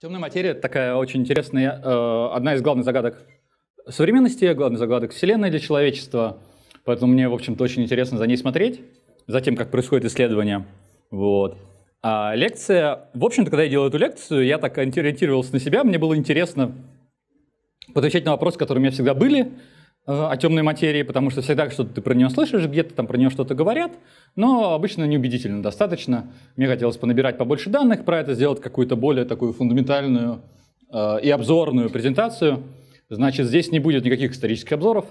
Темная материя – такая очень интересная, э, одна из главных загадок современности, главных загадок Вселенной для человечества. Поэтому мне, в общем-то, очень интересно за ней смотреть, за тем, как происходит исследование. Вот. А лекция... В общем-то, когда я делал эту лекцию, я так ориентировался на себя, мне было интересно отвечать на вопросы, которые у меня всегда были – о темной материи, потому что всегда что-то ты про нее слышишь, где-то там про нее что-то говорят, но обычно неубедительно достаточно. Мне хотелось понабирать побольше данных про это, сделать какую-то более такую фундаментальную э, и обзорную презентацию. Значит, здесь не будет никаких исторических обзоров,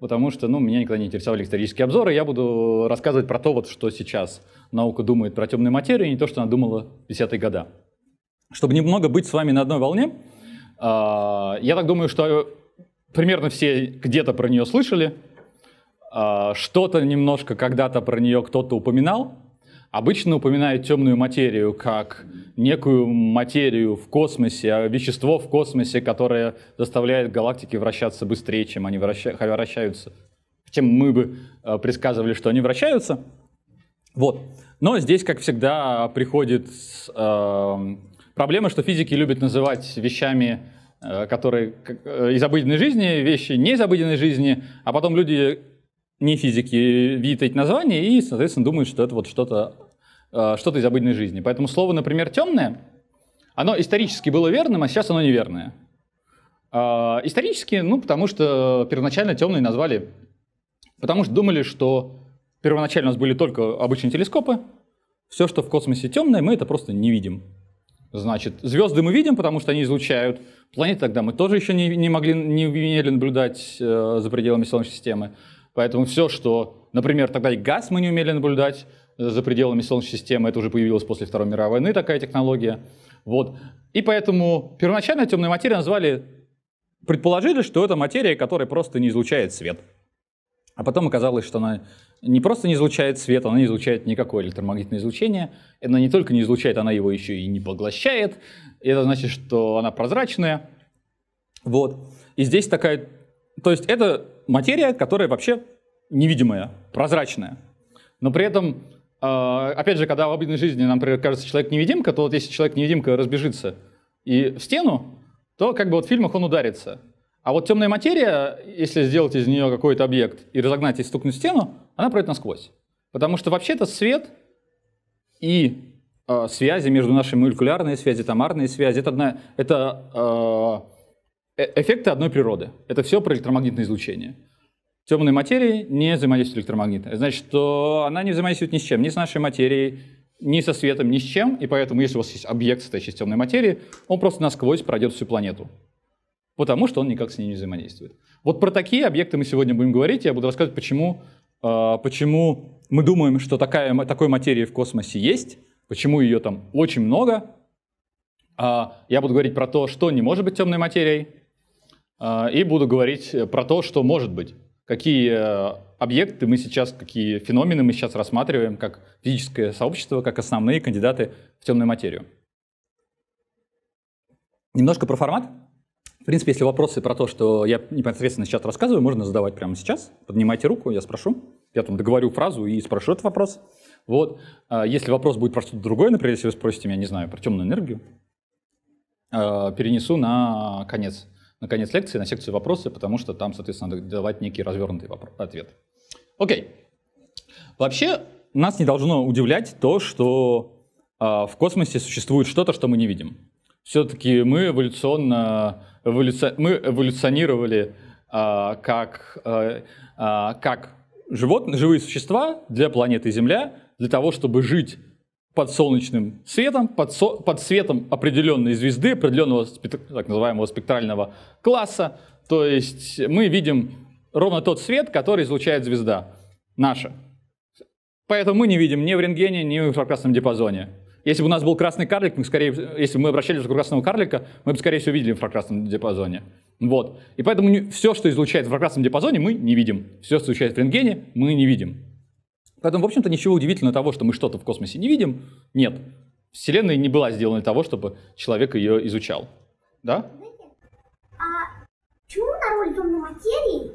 потому что, ну, меня никогда не интересовали исторические обзоры. Я буду рассказывать про то, вот, что сейчас наука думает про темную материю, не то, что она думала в 50-е годы. Чтобы немного быть с вами на одной волне, э, я так думаю, что примерно все где-то про нее слышали, а, что-то немножко когда-то про нее кто-то упоминал. Обычно упоминают темную материю как некую материю в космосе, а вещество в космосе, которое заставляет галактики вращаться быстрее, чем они вращаются, чем мы бы а, предсказывали, что они вращаются. Вот. Но здесь, как всегда, приходит э, проблема, что физики любят называть вещами Э, которые э, из обыденной жизни, вещи не из обыденной жизни, а потом люди, не физики, видят эти названия и, соответственно, думают, что это вот что-то э, что из обыденной жизни. Поэтому слово, например, «темное», оно исторически было верным, а сейчас оно неверное. Исторически, ну, потому что первоначально темные назвали, потому что думали, что первоначально у нас были только обычные телескопы, все, что в космосе темное, мы это просто не видим. Значит, звезды мы видим, потому что они излучают. Планеты тогда мы тоже еще не, не могли, не умели наблюдать э, за пределами Солнечной системы. Поэтому все, что, например, тогда и газ мы не умели наблюдать э, за пределами Солнечной системы, это уже появилось после Второй мировой войны такая технология. Вот. И поэтому первоначально темную материю назвали, предположили, что это материя, которая просто не излучает свет. А потом оказалось, что она не просто не излучает свет, она не излучает никакое электромагнитное излучение. Она не только не излучает, она его еще и не поглощает. это значит, что она прозрачная. Вот. И здесь такая... То есть это материя, которая вообще невидимая, прозрачная. Но при этом, а, опять же, когда в обыденной жизни нам, например, кажется человек-невидимка, то вот если человек-невидимка разбежится и в стену, то как бы вот в фильмах он ударится. А вот темная материя, если сделать из нее какой-то объект и разогнать и стукнуть стену, она пройдет насквозь. Потому что вообще-то свет и э, связи между нашими молекулярные связи, томарные связи, это, одна, это э, э эффекты одной природы. Это все про электромагнитное излучение. Темной материи не взаимодействует электромагнитная. Значит, что она не взаимодействует ни с чем, ни с нашей материей, ни со светом, ни с чем. И поэтому, если у вас есть объект, состоящий из темной материи, он просто насквозь пройдет всю планету потому что он никак с ними не взаимодействует. Вот про такие объекты мы сегодня будем говорить. Я буду рассказывать, почему, а, почему мы думаем, что такая, такой материи в космосе есть, почему ее там очень много. А, я буду говорить про то, что не может быть темной материей, а, и буду говорить про то, что может быть. Какие э, объекты мы сейчас, какие феномены мы сейчас рассматриваем как физическое сообщество, как основные кандидаты в темную материю. Немножко про формат. В принципе, если вопросы про то, что я непосредственно сейчас рассказываю, можно задавать прямо сейчас. Поднимайте руку, я спрошу. Я там договорю фразу и спрошу этот вопрос. Вот. А если вопрос будет про что-то другое, например, если вы спросите меня, не знаю, про темную энергию, а, перенесу на конец, на конец лекции, на секцию вопросы, потому что там, соответственно, надо давать некий развернутый вопрос, ответ. Окей. Вообще, нас не должно удивлять то, что а, в космосе существует что-то, что мы не видим. Все-таки мы эволюционно эволюци... мы эволюционировали э, как, э, а, как животные, живые существа для планеты Земля, для того, чтобы жить под солнечным светом, под, со, под светом определенной звезды, определенного так называемого спектрального класса. То есть мы видим ровно тот свет, который излучает звезда наша. Поэтому мы не видим ни в рентгене, ни в инфракрасном диапазоне если бы у нас был красный карлик, мы скорее, если бы мы обращались к красного карлика, мы бы, скорее всего, видели в инфракрасном диапазоне. Вот. И поэтому все, что излучает в инфракрасном диапазоне, мы не видим. Все, что излучает в рентгене, мы не видим. Поэтому, в общем-то, ничего удивительного того, что мы что-то в космосе не видим, нет. Вселенная не была сделана для того, чтобы человек ее изучал. Да? А почему на роль темной материи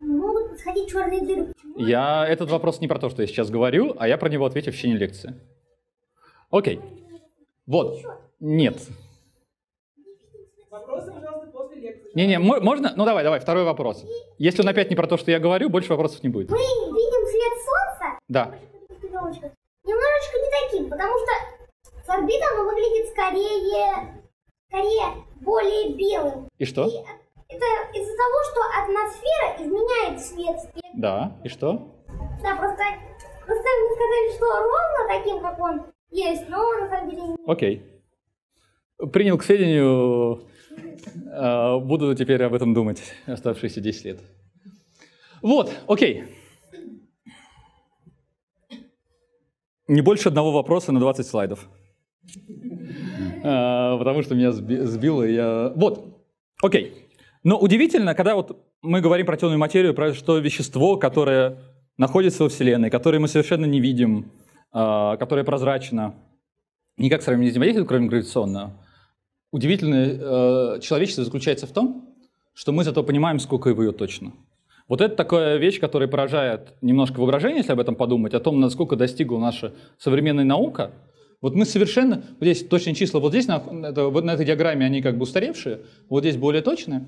могут подходить черные дыры? Почему? Я этот вопрос не про то, что я сейчас говорю, а я про него отвечу в течение лекции. Окей. Вот. Нет. Вопросы, пожалуйста, после лекции. Не-не, можно? Ну давай, давай, второй вопрос. Если он опять не про то, что я говорю, больше вопросов не будет. Мы видим цвет солнца? Да. Немножечко не таким, потому что с орбиты оно выглядит скорее, скорее более белым. И что? И это из-за того, что атмосфера изменяет цвет спектра. Да, и что? Да, просто, просто вы сказали, что ровно таким, как он, есть, но на самом деле нет. Окей. Принял к сведению. А, буду теперь об этом думать оставшиеся 10 лет. Вот, окей. Не больше одного вопроса на 20 слайдов. А, потому что меня сбило, я... Вот, окей. Но удивительно, когда вот мы говорим про темную материю, про что вещество, которое находится во Вселенной, которое мы совершенно не видим, а, которая прозрачна, никак с вами не взаимодействует, кроме гравитационного, удивительное э, человечество заключается в том, что мы зато понимаем, сколько его точно. Вот это такая вещь, которая поражает немножко воображение, если об этом подумать, о том, насколько достигла наша современная наука. Вот мы совершенно... Вот здесь точные числа, вот здесь на, это, вот на этой диаграмме они как бы устаревшие, вот здесь более точные.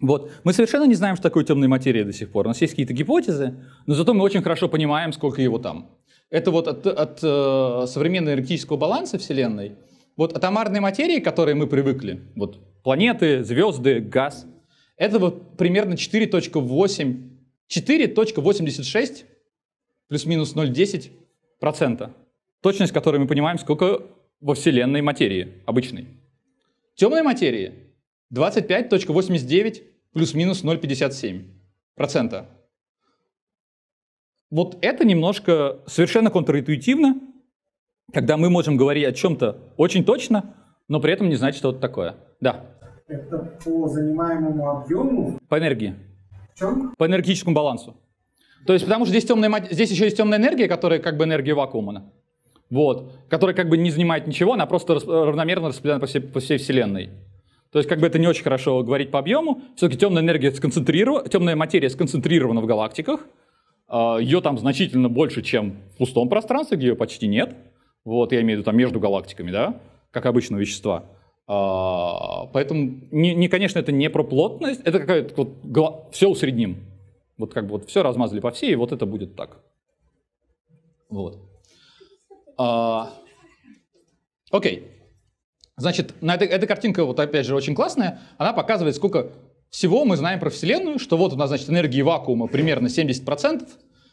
Вот. Мы совершенно не знаем, что такое темная материя до сих пор. У нас есть какие-то гипотезы, но зато мы очень хорошо понимаем, сколько его там. Это вот от, от э, современного энергетического баланса Вселенной. Вот атомарные материи, к которой мы привыкли, вот планеты, звезды, газ, это вот примерно 4.8, 4.86 плюс-минус 0,10 процента. Точность которой мы понимаем, сколько во Вселенной материи обычной. Темной материи 25.89 плюс-минус 0,57 процента вот это немножко совершенно контринтуитивно, когда мы можем говорить о чем-то очень точно, но при этом не знать, что это такое. Да. Это по занимаемому объему? По энергии. В чем? По энергетическому балансу. То есть, потому что здесь, темная, здесь еще есть темная энергия, которая как бы энергия вакуума. Вот. Которая как бы не занимает ничего, она просто равномерно распределена по всей, по всей Вселенной. То есть как бы это не очень хорошо говорить по объему. Все-таки темная энергия сконцентрирована, темная материя сконцентрирована в галактиках – а, ее там значительно больше, чем в пустом пространстве, где ее почти нет. Вот, я имею в виду там между галактиками, да, как обычно вещества. А, поэтому, не, не, конечно, это не про плотность, это какая-то вот, все усредним. Вот как бы вот все размазали по всей, и вот это будет так. Вот. А, окей. Значит, на этой, эта картинка, вот опять же, очень классная. Она показывает, сколько всего мы знаем про Вселенную, что вот у нас, значит, энергии вакуума примерно 70%,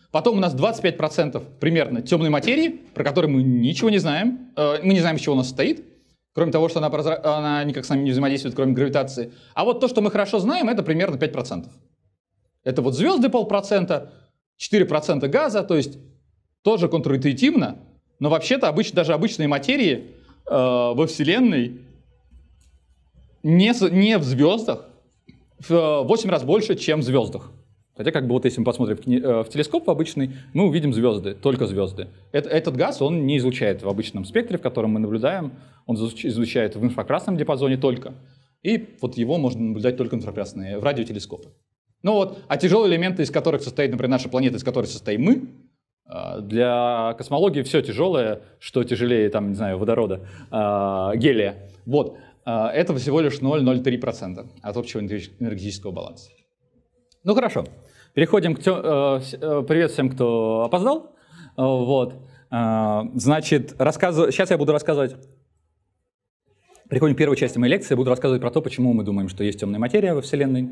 потом у нас 25% примерно темной материи, про которую мы ничего не знаем, э, мы не знаем, из чего она состоит, кроме того, что она, прозра... она никак с нами не взаимодействует, кроме гравитации. А вот то, что мы хорошо знаем, это примерно 5%. Это вот звезды полпроцента, 4% газа, то есть тоже контринтуитивно, но вообще-то обыч... даже обычные материи э, во Вселенной не, не в звездах, в 8 э, раз больше, чем в звездах. Хотя, как бы вот если мы посмотрим в, э, в телескоп обычный, мы увидим звезды, только звезды. Это, этот газ он не излучает в обычном спектре, в котором мы наблюдаем, он излучает в инфракрасном диапазоне только. И вот его можно наблюдать только инфракрасные, в радиотелескопы. Ну вот, а тяжелые элементы, из которых состоит, например, наша планета, из которой состоим мы, э, для космологии все тяжелое, что тяжелее, там, не знаю, водорода, гелия. Вот. А, это всего лишь 0,03% от общего энергетического баланса. Ну хорошо, переходим к... Тем, э, э, привет всем, кто опоздал. Э, вот. Значит, рассказываю... сейчас я буду рассказывать... Переходим к первой части моей лекции. Я буду рассказывать про то, почему мы думаем, что есть темная материя во Вселенной.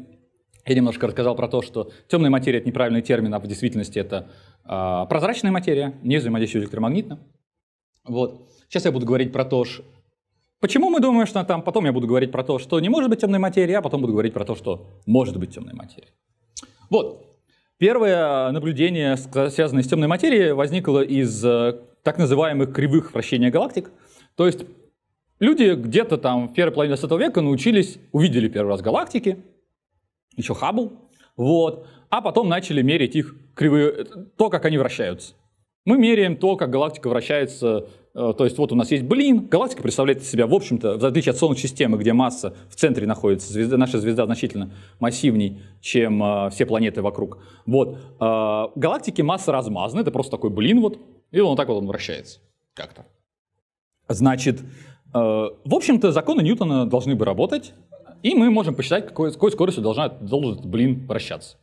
Я немножко рассказал про то, что темная материя – это неправильный термин, а в действительности это а, прозрачная материя, не взаимодействующая электромагнитно. Вот. Сейчас я буду говорить про то, что Почему мы думаем, что там потом я буду говорить про то, что не может быть темной материи, а потом буду говорить про то, что может быть темной материи? Вот. Первое наблюдение, связанное с темной материей, возникло из э, так называемых кривых вращения галактик. То есть люди где-то там в первой половине 20 века научились, увидели первый раз галактики, еще Хаббл, вот, а потом начали мерить их кривые, э, то, как они вращаются. Мы меряем то, как галактика вращается Э, то есть вот у нас есть блин, галактика представляет из себя, в общем-то, в отличие от Солнечной системы, где масса в центре находится, звезда, наша звезда значительно массивней, чем э, все планеты вокруг. Вот. Э, галактики масса размазана, это просто такой блин вот, и он так вот он вращается как-то. Значит, э, в общем-то, законы Ньютона должны бы работать, и мы можем посчитать, какой, какой скоростью должна, должен этот блин вращаться.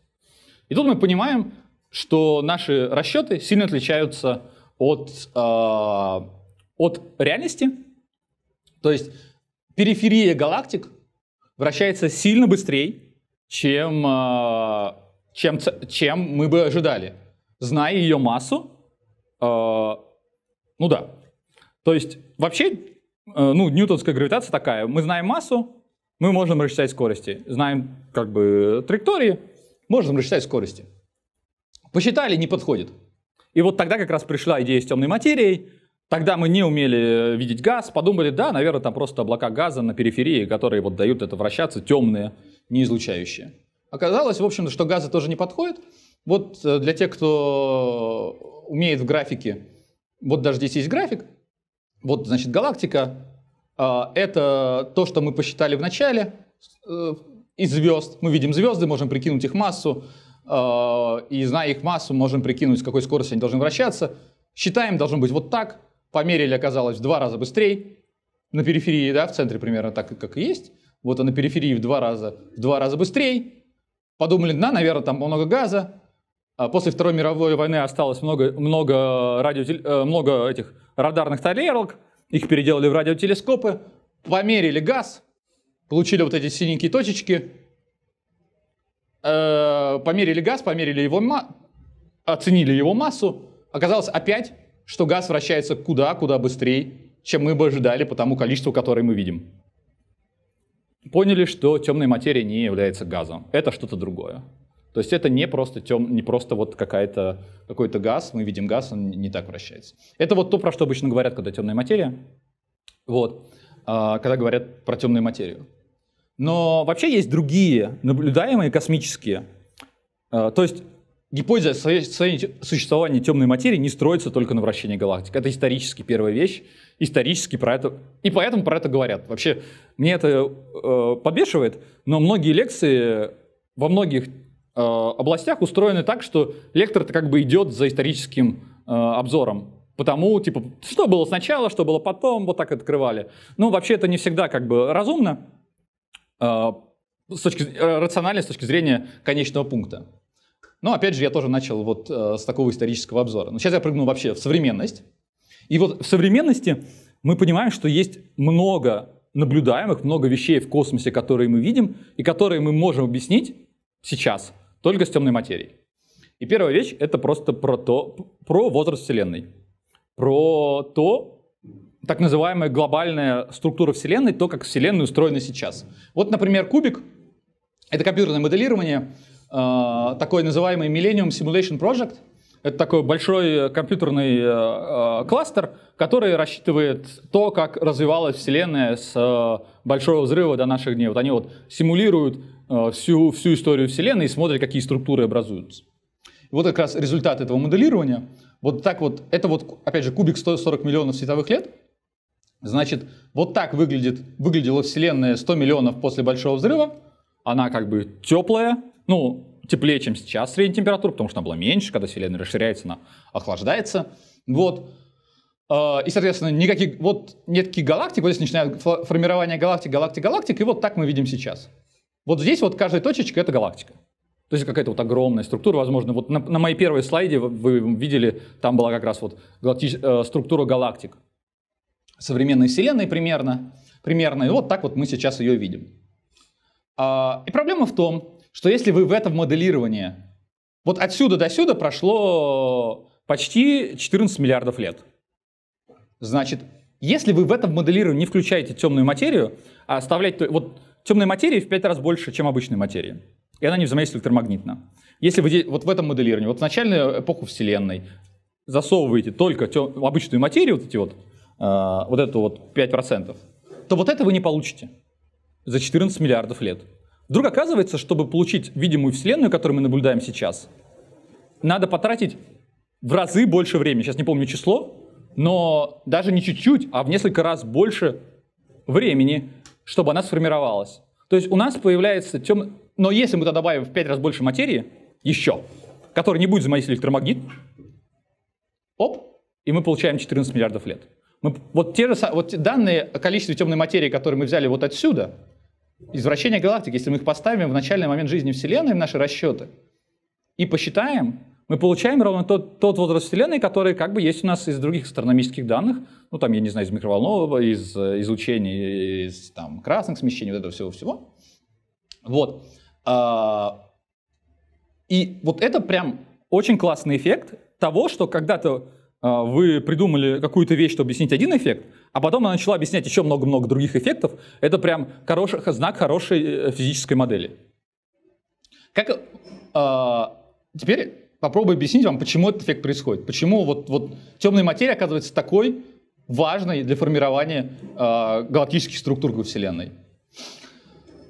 И тут мы понимаем, что наши расчеты сильно отличаются от э, от реальности, то есть периферия галактик вращается сильно быстрее, чем, э, чем, чем мы бы ожидали, зная ее массу. Э, ну да. То есть вообще, э, ну, ньютонская гравитация такая. Мы знаем массу, мы можем рассчитать скорости. Знаем как бы траектории, можем рассчитать скорости. Посчитали, не подходит. И вот тогда как раз пришла идея с темной материей, Тогда мы не умели э, видеть газ, подумали, да, наверное, там просто облака газа на периферии, которые вот дают это вращаться, темные, не излучающие. Оказалось, в общем-то, что газы тоже не подходят. Вот э, для тех, кто умеет в графике, вот даже здесь есть график, вот, значит, галактика, а, это то, что мы посчитали в начале э, из звезд. Мы видим звезды, можем прикинуть их массу, а, и зная их массу, можем прикинуть, с какой скоростью они должны вращаться. Считаем, должно быть вот так, Померили, оказалось, в два раза быстрее. На периферии, да, в центре примерно так, как и есть. Вот а на периферии в два раза, в два раза быстрее. Подумали, да, наверное, там много газа. А после Второй мировой войны осталось много, много, радио, э, много этих радарных тарелок. Их переделали в радиотелескопы. Померили газ. Получили вот эти синенькие точечки. Э, померили газ, померили его, оценили его массу. Оказалось, опять что газ вращается куда-куда быстрее, чем мы бы ожидали по тому количеству, которое мы видим. Поняли, что темная материя не является газом. Это что-то другое. То есть это не просто, тем, не просто вот какая-то, какой-то газ, мы видим газ, он не так вращается. Это вот то, про что обычно говорят, когда темная материя, вот, а, когда говорят про темную материю. Но вообще есть другие наблюдаемые космические. А, то есть гипотеза существования темной материи не строится только на вращении галактик. Это исторически первая вещь, исторически про это, и поэтому про это говорят. Вообще, мне это э, подбешивает, но многие лекции во многих э, областях устроены так, что лектор-то как бы идет за историческим э, обзором. Потому, типа, что было сначала, что было потом, вот так открывали. Ну, вообще, это не всегда как бы разумно, э, с точки, э, рационально с точки зрения конечного пункта. Но опять же, я тоже начал вот э, с такого исторического обзора. Но сейчас я прыгну вообще в современность. И вот в современности мы понимаем, что есть много наблюдаемых, много вещей в космосе, которые мы видим и которые мы можем объяснить сейчас только с темной материей. И первая вещь — это просто про, то, про возраст Вселенной, про то, так называемая глобальная структура Вселенной, то, как Вселенная устроена сейчас. Вот, например, кубик — это компьютерное моделирование — Э, такой называемый Millennium Simulation Project. Это такой большой э, компьютерный э, э, кластер, который рассчитывает то, как развивалась Вселенная с э, большого взрыва до наших дней. Вот они вот симулируют э, всю, всю историю Вселенной и смотрят, какие структуры образуются. И вот как раз результат этого моделирования. Вот так вот, это вот, опять же, кубик 140 миллионов световых лет. Значит, вот так выглядит, выглядела Вселенная 100 миллионов после Большого Взрыва. Она как бы теплая, ну, теплее, чем сейчас средняя температура, потому что она была меньше, когда Вселенная расширяется, она охлаждается. Вот. А, и, соответственно, никаких, вот нет таких галактик, вот здесь начинают формирование галактик, галактик, галактик, и вот так мы видим сейчас. Вот здесь вот каждая точечка — это галактика. То есть какая-то вот огромная структура, возможно, вот на, на моей первой слайде вы видели, там была как раз вот галактич, э, структура галактик современной Вселенной примерно, примерно, и вот так вот мы сейчас ее видим. А, и проблема в том, что если вы в этом моделировании, вот отсюда до сюда прошло почти 14 миллиардов лет. Значит, если вы в этом моделировании не включаете темную материю, а оставляете... Вот темной материи в 5 раз больше, чем обычной материи. И она не взаимодействует электромагнитно. Если вы вот в этом моделировании, вот в начальную эпоху Вселенной, засовываете только тем, обычную материю, вот эти вот, э, вот эту вот 5%, то вот это вы не получите за 14 миллиардов лет. Вдруг оказывается, чтобы получить видимую Вселенную, которую мы наблюдаем сейчас, надо потратить в разы больше времени. Сейчас не помню число, но даже не чуть-чуть, а в несколько раз больше времени, чтобы она сформировалась. То есть у нас появляется тем... Но если мы туда добавим в 5 раз больше материи, еще, которая не будет взаимодействовать электромагнит, оп, и мы получаем 14 миллиардов лет. Мы, вот те же вот данные о количестве темной материи, которые мы взяли вот отсюда, извращение галактик, если мы их поставим в начальный момент жизни Вселенной, в наши расчеты, и посчитаем, мы получаем ровно тот, тот возраст Вселенной, который как бы есть у нас из других астрономических данных, ну там, я не знаю, из микроволнового, из э, излучения, из там, красных смещений, вот этого всего-всего. Вот. А, и вот это прям очень классный эффект того, что когда-то а, вы придумали какую-то вещь, чтобы объяснить один эффект, а потом она начала объяснять еще много-много других эффектов, это прям хороший, знак хорошей э, физической модели. Как, э, теперь попробую объяснить вам, почему этот эффект происходит. Почему вот, вот темная материя оказывается такой важной для формирования э, галактических структур во Вселенной.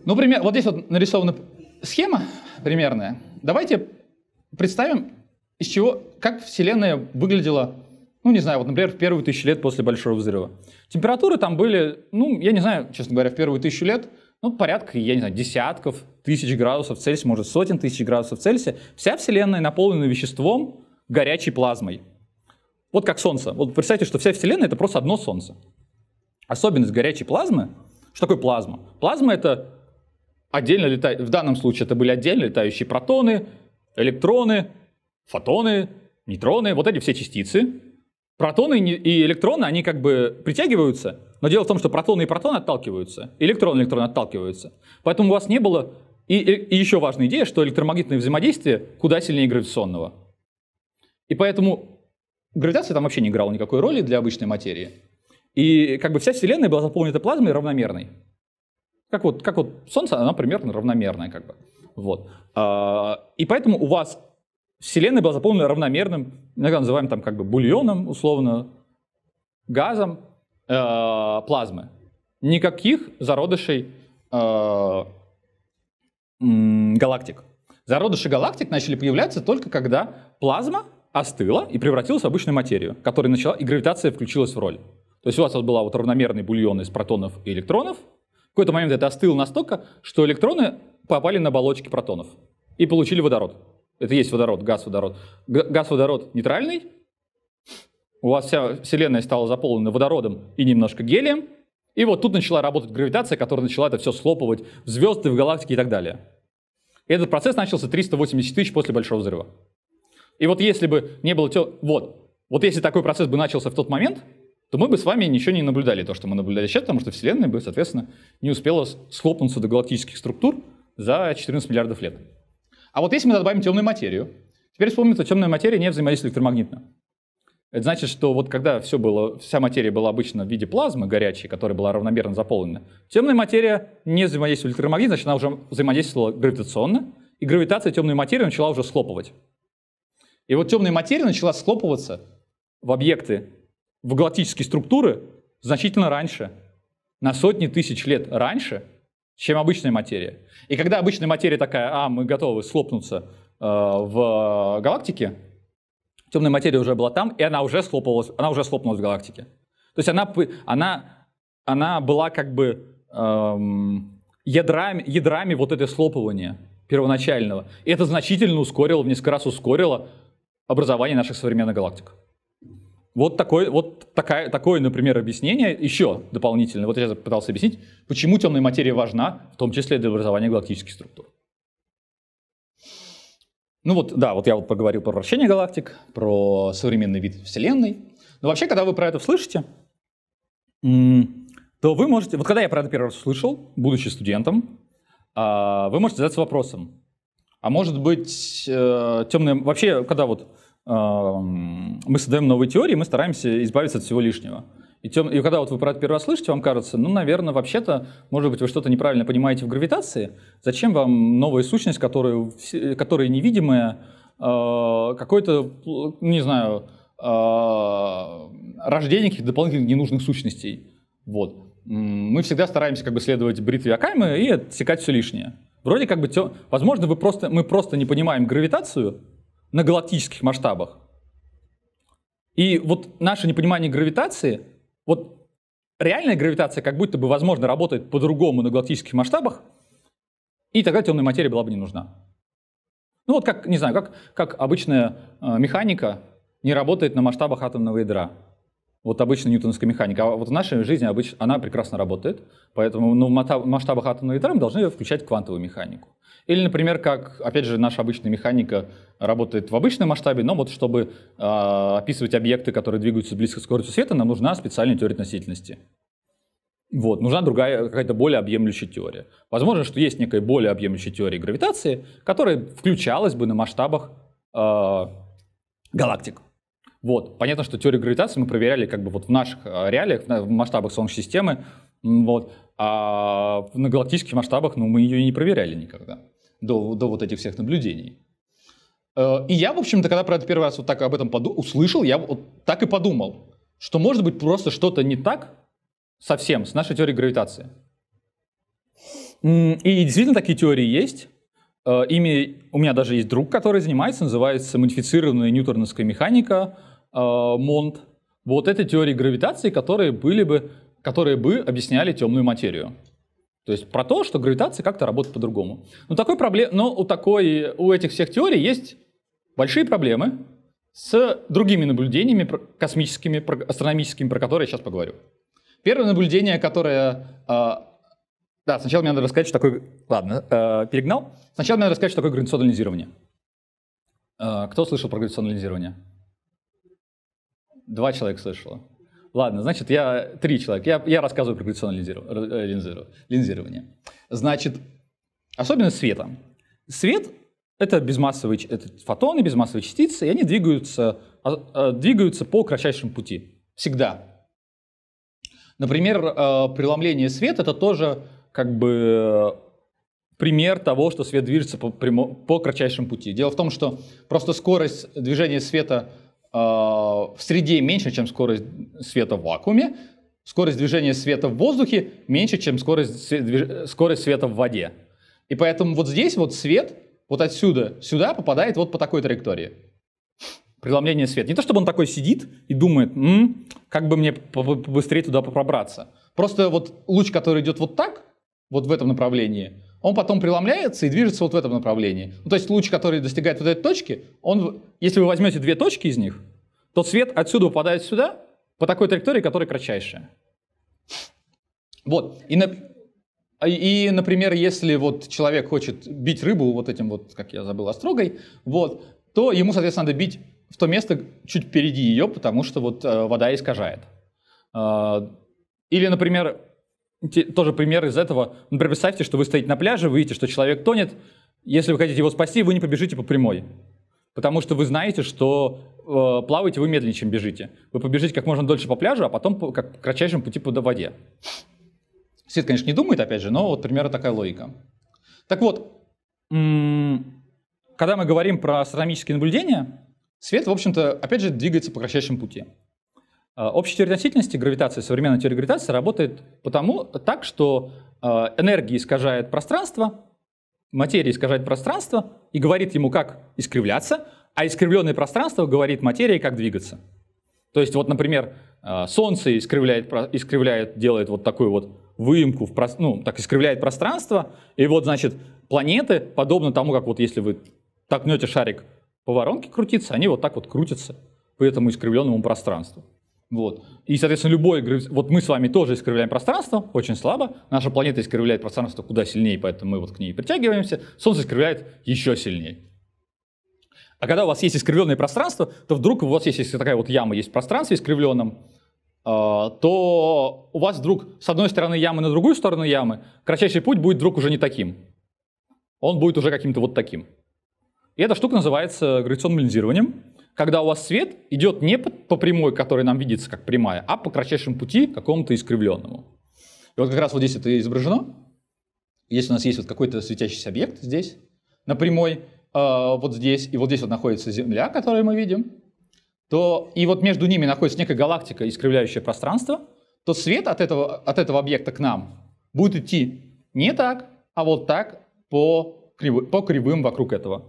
Ну, пример, вот здесь вот нарисована схема примерная. Давайте представим, из чего, как Вселенная выглядела ну, не знаю, вот, например, в первые тысячи лет после Большого взрыва. Температуры там были, ну, я не знаю, честно говоря, в первые тысячи лет, ну, порядка, я не знаю, десятков тысяч градусов Цельсия, может, сотен тысяч градусов Цельсия. Вся Вселенная наполнена веществом, горячей плазмой. Вот как Солнце. Вот представьте, что вся Вселенная — это просто одно Солнце. Особенность горячей плазмы... Что такое плазма? Плазма — это отдельно летающие... В данном случае это были отдельно летающие протоны, электроны, фотоны, нейтроны. Вот эти все частицы, Протоны и электроны, они как бы притягиваются, но дело в том, что протоны и протоны отталкиваются, электроны и электроны отталкиваются. Поэтому у вас не было... И, и еще важная идея, что электромагнитное взаимодействие куда сильнее гравитационного. И поэтому гравитация там вообще не играла никакой роли для обычной материи. И как бы вся Вселенная была заполнена плазмой равномерной. Как вот, как вот Солнце, она примерно равномерная как бы. Вот. А, и поэтому у вас Вселенная была заполнена равномерным, иногда называем там как бы бульоном, условно, газом э, плазмы. Никаких зародышей э, галактик. Зародыши галактик начали появляться только когда плазма остыла и превратилась в обычную материю, которая начала, и гравитация включилась в роль. То есть у вас вот была вот равномерный бульон из протонов и электронов. В какой-то момент это остыло настолько, что электроны попали на оболочки протонов и получили водород. Это есть водород, газ водород. Г- газ водород нейтральный. У вас вся Вселенная стала заполнена водородом и немножко гелием. И вот тут начала работать гравитация, которая начала это все слопывать в звезды, в галактики и так далее. И этот процесс начался 380 тысяч после Большого взрыва. И вот если бы не было... Тел... Вот. Вот если такой процесс бы начался в тот момент, то мы бы с вами ничего не наблюдали, то, что мы наблюдали сейчас, потому что Вселенная бы, соответственно, не успела схлопнуться до галактических структур за 14 миллиардов лет. А вот если мы добавим темную материю, теперь вспомним, что темная материя не взаимодействует электромагнитно. Это значит, что вот когда все было, вся материя была обычно в виде плазмы горячей, которая была равномерно заполнена, темная материя не взаимодействует электромагнитно, значит, она уже взаимодействовала гравитационно, и гравитация темной материи начала уже схлопывать. И вот темная материя начала схлопываться в объекты, в галактические структуры значительно раньше, на сотни тысяч лет раньше, чем обычная материя. И когда обычная материя такая, а, мы готовы слопнуться э, в галактике, темная материя уже была там, и она уже слопалась, она уже слопнулась в галактике. То есть она, она, она была как бы эм, ядрами, ядрами вот это слопывание первоначального. И это значительно ускорило, в несколько раз ускорило образование наших современных галактик. Вот, такой, вот такая, такое, например, объяснение еще дополнительное. Вот я пытался объяснить, почему темная материя важна, в том числе для образования галактических структур. Ну вот, да, вот я вот поговорил про вращение галактик, про современный вид Вселенной. Но вообще, когда вы про это слышите, то вы можете... Вот когда я про это первый раз услышал, будучи студентом, а, вы можете задаться вопросом, а может быть, э, темная... Вообще, когда вот мы создаем новые теории, мы стараемся избавиться от всего лишнего. И, тем, и когда вот вы про это первый раз слышите, вам кажется, ну, наверное, вообще-то, может быть, вы что-то неправильно понимаете в гравитации. Зачем вам новая сущность, которая, которая невидимая, э, какой-то, не знаю, э, рождение каких-то дополнительных ненужных сущностей? Вот. Мы всегда стараемся как бы следовать бритве Акаймы и отсекать все лишнее. Вроде как бы, тем... возможно, вы просто, мы просто не понимаем гравитацию, на галактических масштабах. И вот наше непонимание гравитации, вот реальная гравитация как будто бы, возможно, работает по-другому на галактических масштабах, и тогда темная материя была бы не нужна. Ну вот как, не знаю, как, как обычная э, механика не работает на масштабах атомного ядра вот обычная ньютоновская механика. А вот в нашей жизни обычно она прекрасно работает, поэтому ну, в масштабах атомного ядра мы должны включать квантовую механику. Или, например, как, опять же, наша обычная механика работает в обычном масштабе, но вот чтобы э, описывать объекты, которые двигаются близко к скорости света, нам нужна специальная теория относительности. Вот, нужна другая, какая-то более объемлющая теория. Возможно, что есть некая более объемлющая теория гравитации, которая включалась бы на масштабах э, галактик. Вот. Понятно, что теорию гравитации мы проверяли как бы вот в наших э, реалиях, в масштабах Солнечной системы, вот. а на галактических масштабах ну, мы ее и не проверяли никогда до, до вот этих всех наблюдений. Э, и я, в общем-то, когда про это первый раз вот так об этом услышал, я вот так и подумал, что может быть просто что-то не так совсем с нашей теорией гравитации. И действительно такие теории есть. Э, ими у меня даже есть друг, который занимается, называется модифицированная ньютоновская механика. Э, Монт, вот этой теории гравитации, которые, были бы, которые бы объясняли темную материю. То есть про то, что гравитация как-то работает по-другому. Но, ну, такой проблем, но ну, у, такой, у этих всех теорий есть большие проблемы с другими наблюдениями космическими, астрономическими, про которые я сейчас поговорю. Первое наблюдение, которое... Э, да, сначала мне надо рассказать, что такое... Ладно, э, перегнал. Сначала мне надо рассказать, что такое гравитационное анализирование. кто слышал про гравитационное анализирование? Два человека слышало. Ладно, значит, я три человека. Я, я рассказываю про гравитационное э, линзирование. Значит, особенность света. Свет — это, безмассовые, это фотоны, безмассовые частицы, и они двигаются, а, а, двигаются по кратчайшему пути. Всегда. Например, э, преломление света — это тоже как бы пример того, что свет движется по, прямо, по кратчайшему пути. Дело в том, что просто скорость движения света — Э, в среде меньше, чем скорость света в вакууме, скорость движения света в воздухе меньше, чем скорость, скорость света в воде. И поэтому вот здесь вот свет вот отсюда сюда попадает вот по такой траектории. Преломление света. Не то, чтобы он такой сидит и думает, М, как бы мне побыстрее туда пробраться. Просто вот луч, который идет вот так, вот в этом направлении, он потом преломляется и движется вот в этом направлении. Ну, то есть луч, который достигает вот этой точки, он, если вы возьмете две точки из них, то свет отсюда попадает сюда по такой траектории, которая кратчайшая. Вот. И, на, а, и, например, если вот человек хочет бить рыбу вот этим вот, как я забыл, острогой, вот, то ему, соответственно, надо бить в то место чуть впереди ее, потому что вот э, вода искажает. Э, или, например, тоже пример из этого. Например, ну, представьте, что вы стоите на пляже, вы видите, что человек тонет. Если вы хотите его спасти, вы не побежите по прямой. Потому что вы знаете, что э, плаваете вы медленнее, чем бежите. Вы побежите как можно дольше по пляжу, а потом по, как кратчайшим пути по воде. Свет, конечно, не думает, опять же, но вот примерно такая логика. Так вот, когда мы говорим про астрономические наблюдения, свет, в общем-то, опять же, двигается по кратчайшим пути. А, общая теория относительности, гравитация, современная теория гравитации работает потому, так, что а, энергия искажает пространство, материя искажает пространство и говорит ему, как искривляться, а искривленное пространство говорит материи, как двигаться. То есть вот, например, а, Солнце искривляет, искривляет делает вот такую вот выемку, в, ну, так искривляет пространство, и вот, значит, планеты, подобно тому, как вот если вы толкнете шарик по воронке крутиться, они вот так вот крутятся по этому искривленному пространству. Вот. И, соответственно, любое Вот мы с вами тоже искривляем пространство, очень слабо. Наша планета искривляет пространство куда сильнее, поэтому мы вот к ней притягиваемся. Солнце искривляет еще сильнее. А когда у вас есть искривленное пространство, то вдруг у вас есть, если такая вот яма есть в пространстве искривленном, а, то у вас вдруг с одной стороны ямы на другую сторону ямы кратчайший путь будет вдруг уже не таким. Он будет уже каким-то вот таким. И эта штука называется гравитационным линзированием когда у вас свет идет не по прямой, которая нам видится как прямая, а по кратчайшему пути какому-то искривленному. И вот как раз вот здесь это изображено. Если у нас есть вот какой-то светящийся объект здесь, на прямой, э, вот здесь, и вот здесь вот находится Земля, которую мы видим, то и вот между ними находится некая галактика, искривляющая пространство, то свет от этого, от этого объекта к нам будет идти не так, а вот так по, кривы, по кривым вокруг этого.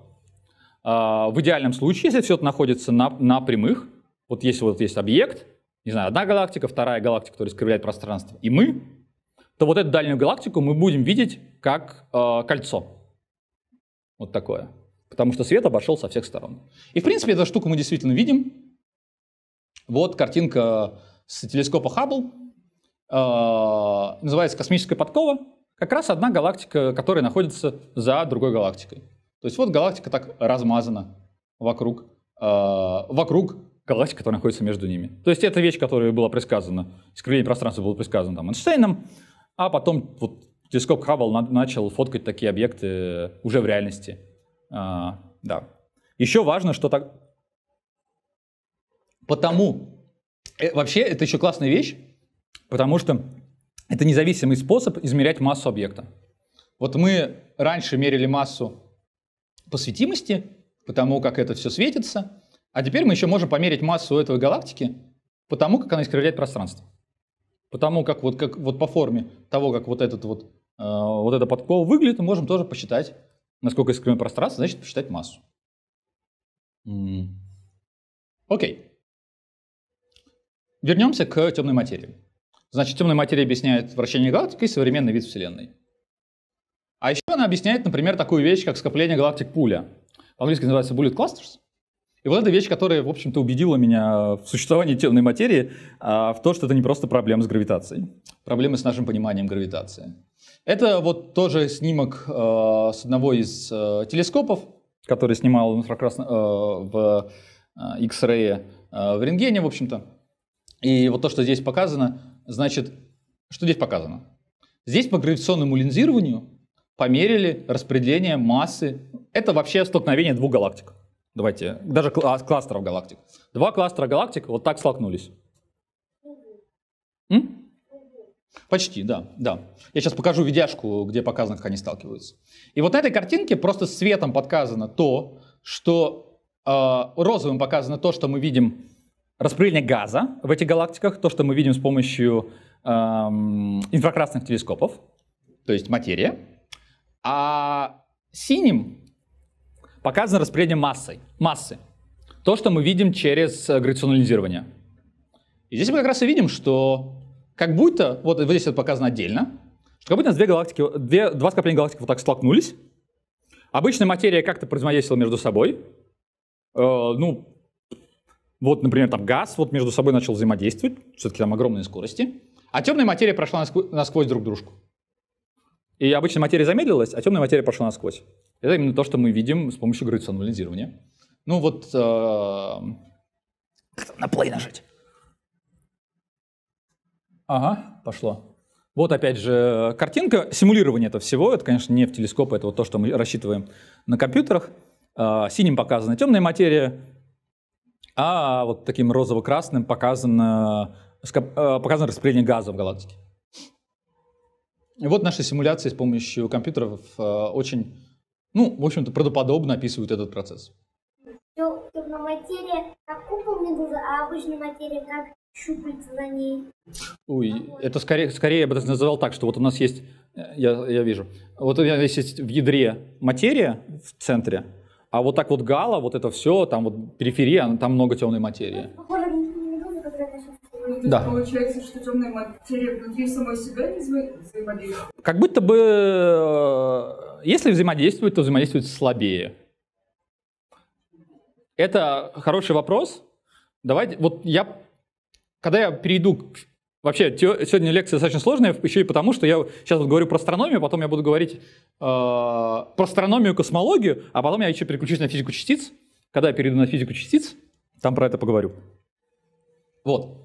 А, в идеальном случае, если все это находится на, на прямых, вот если вот есть объект, не знаю, одна галактика, вторая галактика, которая искривляет пространство, и мы, то вот эту дальнюю галактику мы будем видеть как э, кольцо. Вот такое. Потому что свет обошел со всех сторон. И, в принципе, эту штуку мы действительно видим. Вот картинка с телескопа Хаббл. Э, называется «Космическая подкова». Как раз одна галактика, которая находится за другой галактикой. То есть вот галактика так размазана вокруг, э, вокруг галактик, которые находятся между ними. То есть это вещь, которая была предсказана, искривление пространства было предсказано там Эйнштейном, а потом вот телескоп Хаббл начал фоткать такие объекты э, уже в реальности. А, да. Еще важно, что так... Потому... Э, вообще, это еще классная вещь, потому что это независимый способ измерять массу объекта. Вот мы раньше мерили массу посветимости, потому как это все светится. А теперь мы еще можем померить массу этого галактики потому как она искривляет пространство. Потому как вот, как вот по форме того, как вот, этот вот, э, вот эта подкова выглядит, мы можем тоже посчитать, насколько искривляем пространство, значит посчитать массу. Окей. Вернемся к темной материи. Значит, темная материя объясняет вращение галактики и современный вид Вселенной. А еще она объясняет, например, такую вещь, как скопление галактик пуля. По-английски называется bullet clusters. И вот эта вещь, которая, в общем-то, убедила меня в существовании темной материи, а в то, что это не просто проблема с гравитацией. Проблемы с нашим пониманием гравитации. Это вот тоже снимок э, с одного из э, телескопов, который снимал инфракрасно, э, в э, X-ray э, в рентгене, в общем-то. И вот то, что здесь показано, значит, что здесь показано? Здесь по гравитационному линзированию померили распределение массы. Это вообще столкновение двух галактик. Давайте, даже кла кластеров галактик. Два кластера галактик вот так столкнулись. М? Почти, да, да. Я сейчас покажу видяшку, где показано, как они сталкиваются. И вот на этой картинке просто светом подказано то, что э, розовым показано то, что мы видим распределение газа в этих галактиках, то, что мы видим с помощью э, инфракрасных телескопов, то есть материя. А синим показано распределение массы, массы. То, что мы видим через э, грационализирование. И здесь мы как раз и видим, что как будто, вот, вот здесь это показано отдельно, что как будто у нас две галактики, две, два скопления галактик вот так столкнулись. Обычная материя как-то взаимодействовала между собой. Э, ну, вот, например, там газ вот между собой начал взаимодействовать, все-таки там огромные скорости. А темная материя прошла насквозь, насквозь друг дружку. И обычная материя замедлилась, а темная материя прошла насквозь. Это именно то, что мы видим с помощью гравитационного линзирования. Ну вот... Э, на play нажать. Ага, пошло. Вот опять же картинка, симулирование этого всего. Это, конечно, не в телескоп, это вот то, что мы рассчитываем на компьютерах. Э, синим показана темная материя, а вот таким розово-красным показано, э, э, показано распределение газа в галактике. И вот наши симуляции с помощью компьютеров э, очень, ну, в общем-то, правдоподобно описывают этот процесс. Ну, Темная материя как купол медузы, а обычная материя как щупальца за ней. Ой, ну вот. это скорее, скорее я бы это называл так, что вот у нас есть, э, я, я вижу, вот у нас есть в ядре материя в центре, а вот так вот гала, вот это все, там вот периферия, там много темной материи. Похоже есть да. получается, что темная материя внутри самой себя не взаимодействует? Как будто бы, э, если взаимодействует, то взаимодействует слабее. Это хороший вопрос. Давайте, вот я, когда я перейду к Вообще, те, сегодня лекция достаточно сложная, еще и потому, что я сейчас вот говорю про астрономию, потом я буду говорить э, про астрономию, космологию, а потом я еще переключусь на физику частиц. Когда я перейду на физику частиц, там про это поговорю. Вот.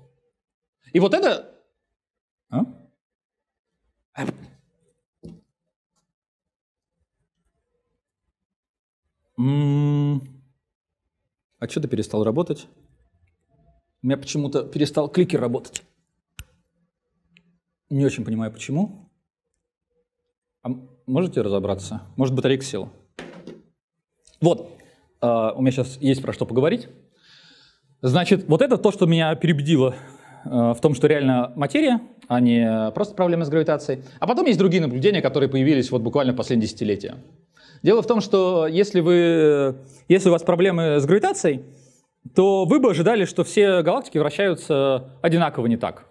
И вот это... А? А, м-м-м. а что ты перестал работать? У меня почему-то перестал кликер работать. Не очень понимаю, почему. А можете разобраться? Может, батарейка села? Вот. А, у меня сейчас есть про что поговорить. Значит, вот это то, что меня перебедило Э, в том, что реально материя, а не просто проблемы с гравитацией. А потом есть другие наблюдения, которые появились вот буквально в последние десятилетия. Дело в том, что если, вы, если у вас проблемы с гравитацией, то вы бы ожидали, что все галактики вращаются одинаково не так.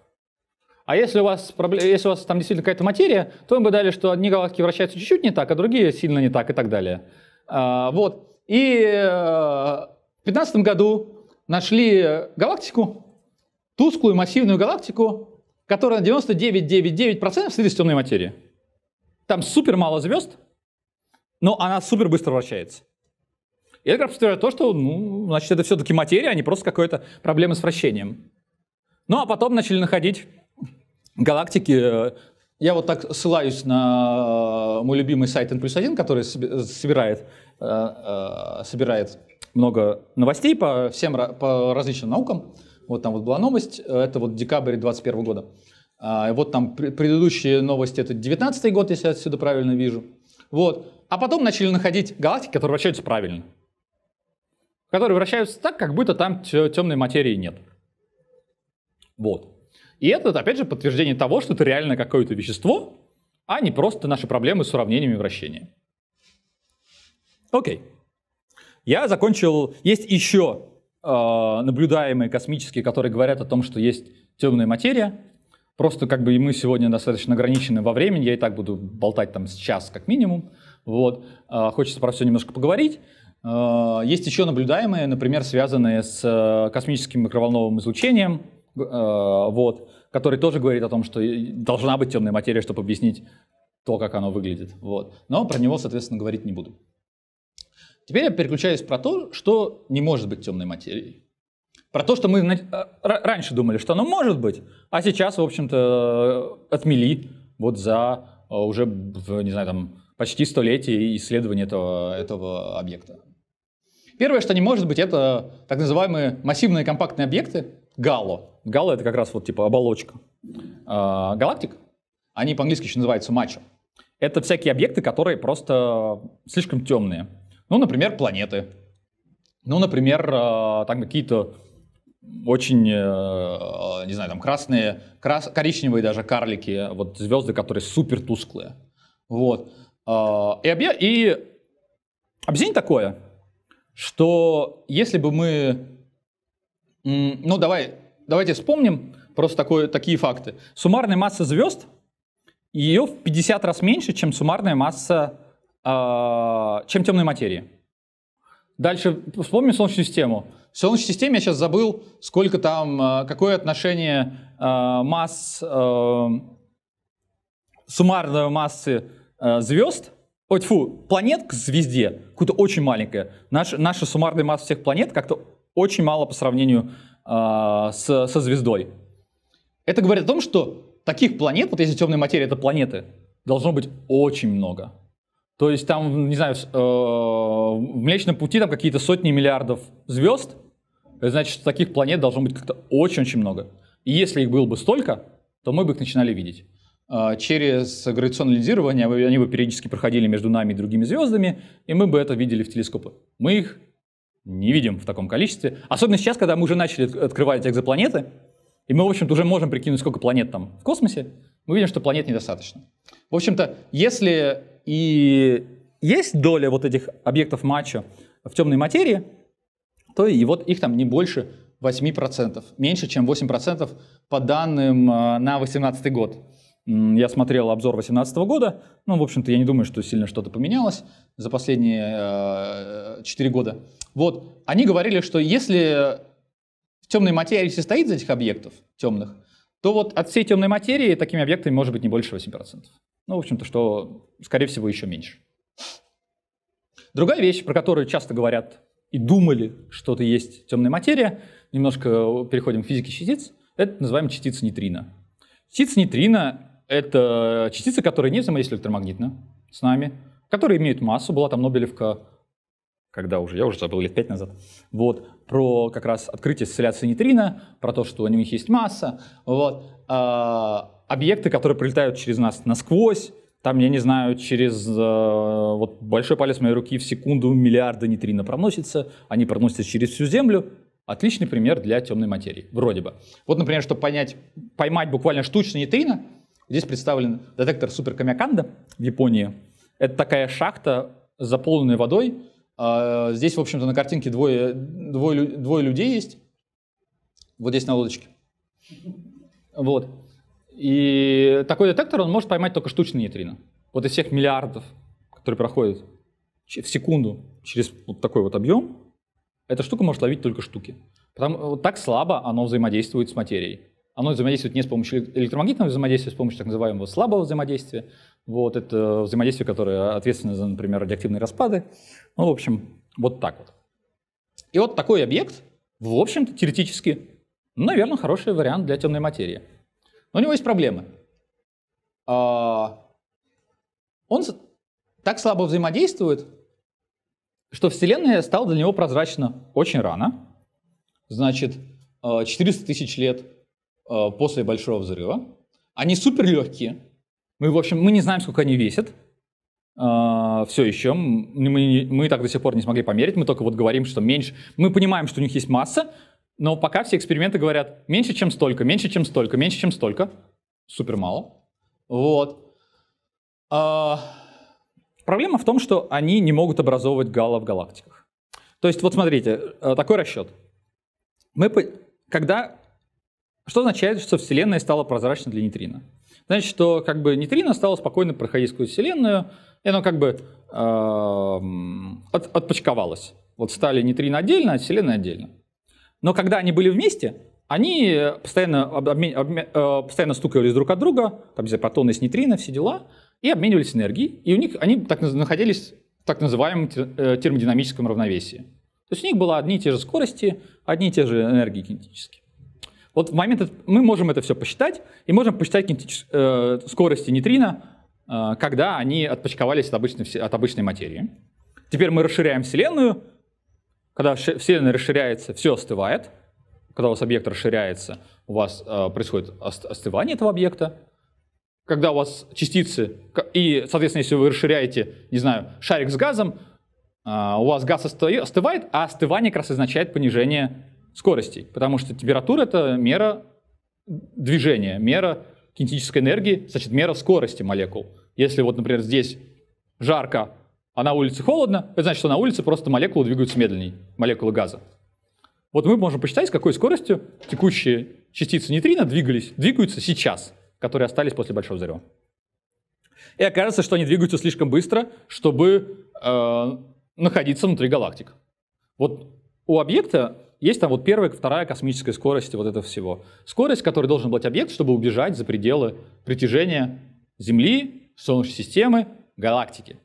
А если у вас, если у вас там действительно какая-то материя, то им бы дали, что одни галактики вращаются чуть-чуть не так, а другие сильно не так и так далее. А, вот. И э, в 2015 году нашли галактику, тусклую массивную галактику, которая на 99,99% состоит из темной материи. Там супер мало звезд, но она супер быстро вращается. И это представляет то, что, ну, значит, это все-таки материя, а не просто какая-то проблема с вращением. Ну, а потом начали находить галактики. Э, я вот так ссылаюсь на э, мой любимый сайт N плюс 1, который собирает, э, собирает много новостей по всем по различным наукам. Вот там вот была новость, э, это вот декабрь 2021 года. А, вот там предыдущие новости, это 19 год, если я отсюда правильно вижу. Вот. А потом начали находить галактики, которые вращаются правильно. Которые вращаются так, как будто там темной материи нет. Вот. И это, опять же, подтверждение того, что это реально какое-то вещество, а не просто наши проблемы с уравнениями вращения. Окей. Я закончил... Есть еще а, наблюдаемые космические, которые говорят о том, что есть темная материя. Просто как бы и мы сегодня достаточно ограничены во времени, я и так буду болтать там сейчас как минимум. Вот. А, хочется про все немножко поговорить. А, есть еще наблюдаемые, например, связанные с э, космическим микроволновым излучением, вот, который тоже говорит о том, что должна быть темная материя, чтобы объяснить то, как оно выглядит. Вот. Но про него, соответственно, говорить не буду. Теперь я переключаюсь про то, что не может быть темной материей. Про то, что мы а, раньше думали, что оно может быть, а сейчас, в общем-то, э, отмели вот за э, уже, не знаю, там, почти столетие исследования этого, этого объекта. Первое, что не может быть, это так называемые массивные компактные объекты, гало. Гало — это как раз вот типа оболочка. А, галактик, они по-английски еще называются мачо. Это всякие объекты, которые просто э, слишком темные. Ну, например, планеты. Ну, например, э, там какие-то очень, э, не знаю, там красные, крас, коричневые даже карлики, вот звезды, которые супер тусклые. Вот. Э, и, объ... и объяснение такое, что если бы мы... Ну, давай, давайте вспомним просто такое, такие факты. Суммарная масса звезд, ее в 50 раз меньше, чем суммарная масса а, чем темной материи. Дальше вспомним Солнечную систему. В Солнечной системе я сейчас забыл, сколько там, а, какое отношение а, масс, суммарной массы звезд, ой, фу, планет к звезде, какое-то очень маленькое. Наш, наша суммарная масса всех планет как-то очень мало по сравнению с, со звездой. Это говорит о том, что таких планет, вот если темная материя — это планеты, должно быть очень много. То есть там, не знаю, э, в Млечном Пути там какие-то сотни миллиардов звезд, значит, таких планет должно быть как-то очень-очень много. И если их было бы столько, то мы бы их начинали видеть. А, через гравитационное линзирование они бы периодически проходили между нами и другими звездами, и мы бы это видели в телескопы. Мы их не видим в таком количестве. Особенно сейчас, когда мы уже начали открывать экзопланеты, и мы, в общем-то, уже можем прикинуть, сколько планет там в космосе, мы видим, что планет недостаточно. В общем-то, если и есть доля вот этих объектов матча в темной материи, то и вот их там не больше 8%, меньше, чем 8% по данным э, на 2018 год. Я смотрел обзор 2018 года, ну, в общем-то, я не думаю, что сильно что-то поменялось за последние э, 4 года. Вот, они говорили, что если в темной материи состоит из этих объектов темных, то вот от всей темной материи такими объектами может быть не больше 8%. Ну, в общем-то, что, скорее всего, еще меньше. Другая вещь, про которую часто говорят и думали, что это есть темная материя, немножко э, переходим к физике частиц, это называем частица нейтрино. Частица нейтрино — это частица которая не взаимодействует электромагнитно с нами, которая имеет массу, была там Нобелевка, когда уже, я уже забыл, лет пять назад. Вот про как раз открытие осцилляции нейтрино, про то, что у них есть масса, вот, а, объекты, которые прилетают через нас насквозь, там, я не знаю, через э, вот большой палец моей руки в секунду миллиарды нейтрино проносится, они проносятся через всю Землю. Отличный пример для темной материи, вроде бы. Вот, например, чтобы понять, поймать буквально штучный нейтрино, здесь представлен детектор суперкомиаканда в Японии. Это такая шахта, заполненная водой, а, здесь, в общем-то, на картинке двое, двое, двое людей есть. Вот здесь на лодочке. Вот. И такой детектор, он может поймать только штучные нейтрино. Вот из всех миллиардов, которые проходят в секунду через вот такой вот объем, эта штука может ловить только штуки. Потому, вот так слабо оно взаимодействует с материей. Оно взаимодействует не с помощью электромагнитного взаимодействия, а с помощью так называемого слабого взаимодействия. Вот это взаимодействие, которое ответственно за, например, радиоактивные распады. Ну, в общем, вот так вот. И вот такой объект, в общем-то, теоретически, ну, наверное, хороший вариант для темной материи. Но у него есть проблемы. А, он так слабо взаимодействует, что Вселенная стала для него прозрачна очень рано. Значит, 400 э, тысяч лет э, после Большого взрыва. Они суперлегкие, мы, в общем, мы не знаем, сколько они весят. Uh, а, все еще. Мы, мы так до сих пор не смогли померить, мы только вот говорим, что меньше. Мы понимаем, что у них есть масса, но пока все эксперименты говорят меньше, чем столько, меньше, чем столько, меньше, чем столько. Супер мало. Вот. Uh, проблема в том, что они не могут образовывать гала в галактиках. То есть, вот смотрите, э, такой расчет. Мы, когда, что означает, что Вселенная стала прозрачной для нейтрино? значит, что как бы нейтрино стало спокойно проходить сквозь Вселенную, и оно как бы а, от, отпочковалось. Вот стали нейтрино отдельно, а Вселенная отдельно. Но когда они были вместе, они постоянно, обмен, обмен, э, постоянно стукались друг от друга, там, не знаю, протоны с нейтрино, все дела, и обменивались энергией. И у них они так находились в так называемом э, термодинамическом равновесии. То есть у них было одни и те же скорости, одни и те же энергии кинетические. Вот в момент мы можем это все посчитать, и можем посчитать кинетич, э, скорости нейтрино, э, когда они отпочковались от обычной, от обычной материи. Теперь мы расширяем Вселенную. Когда Вселенная расширяется, все остывает. Когда у вас объект расширяется, у вас э, происходит остывание этого объекта. Когда у вас частицы, и, соответственно, если вы расширяете, не знаю, шарик с газом, э, у вас газ остывает, а остывание как раз означает понижение скоростей, потому что температура — это мера движения, мера кинетической энергии, значит, мера скорости молекул. Если вот, например, здесь жарко, а на улице холодно, это значит, что на улице просто молекулы двигаются медленнее, молекулы газа. Вот мы можем посчитать, с какой скоростью текущие частицы нейтрино двигались, двигаются сейчас, которые остались после Большого взрыва. И окажется, что они двигаются слишком быстро, чтобы э, находиться внутри галактик. Вот у объекта есть там вот первая, вторая космическая скорость вот этого всего. Скорость, которой должен быть объект, чтобы убежать за пределы притяжения Земли, Солнечной системы, галактики.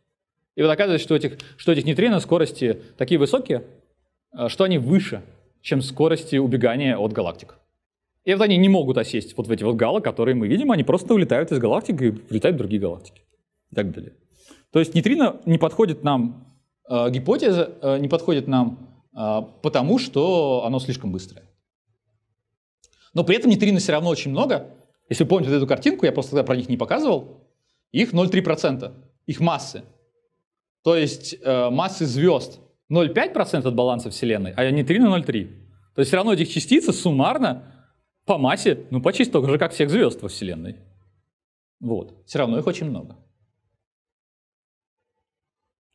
И вот оказывается, что этих, что этих нейтрино скорости такие высокие, э, что они выше, чем скорости убегания от галактик. И вот они не могут осесть вот в эти вот галы, которые мы видим, они просто улетают из галактик и улетают в другие галактики и так далее. То есть нейтрино не подходит нам э, гипотеза, э, не подходит нам а, потому что оно слишком быстрое. Но при этом нейтрино все равно очень много. Если вы помните вот эту картинку, я просто тогда про них не показывал, их 0,3%, их массы. То есть э, массы звезд 0,5% от баланса Вселенной, а нейтрино 0,3%. То есть все равно этих частиц суммарно по массе, ну почти столько же, как всех звезд во Вселенной. Вот. Все равно их очень много.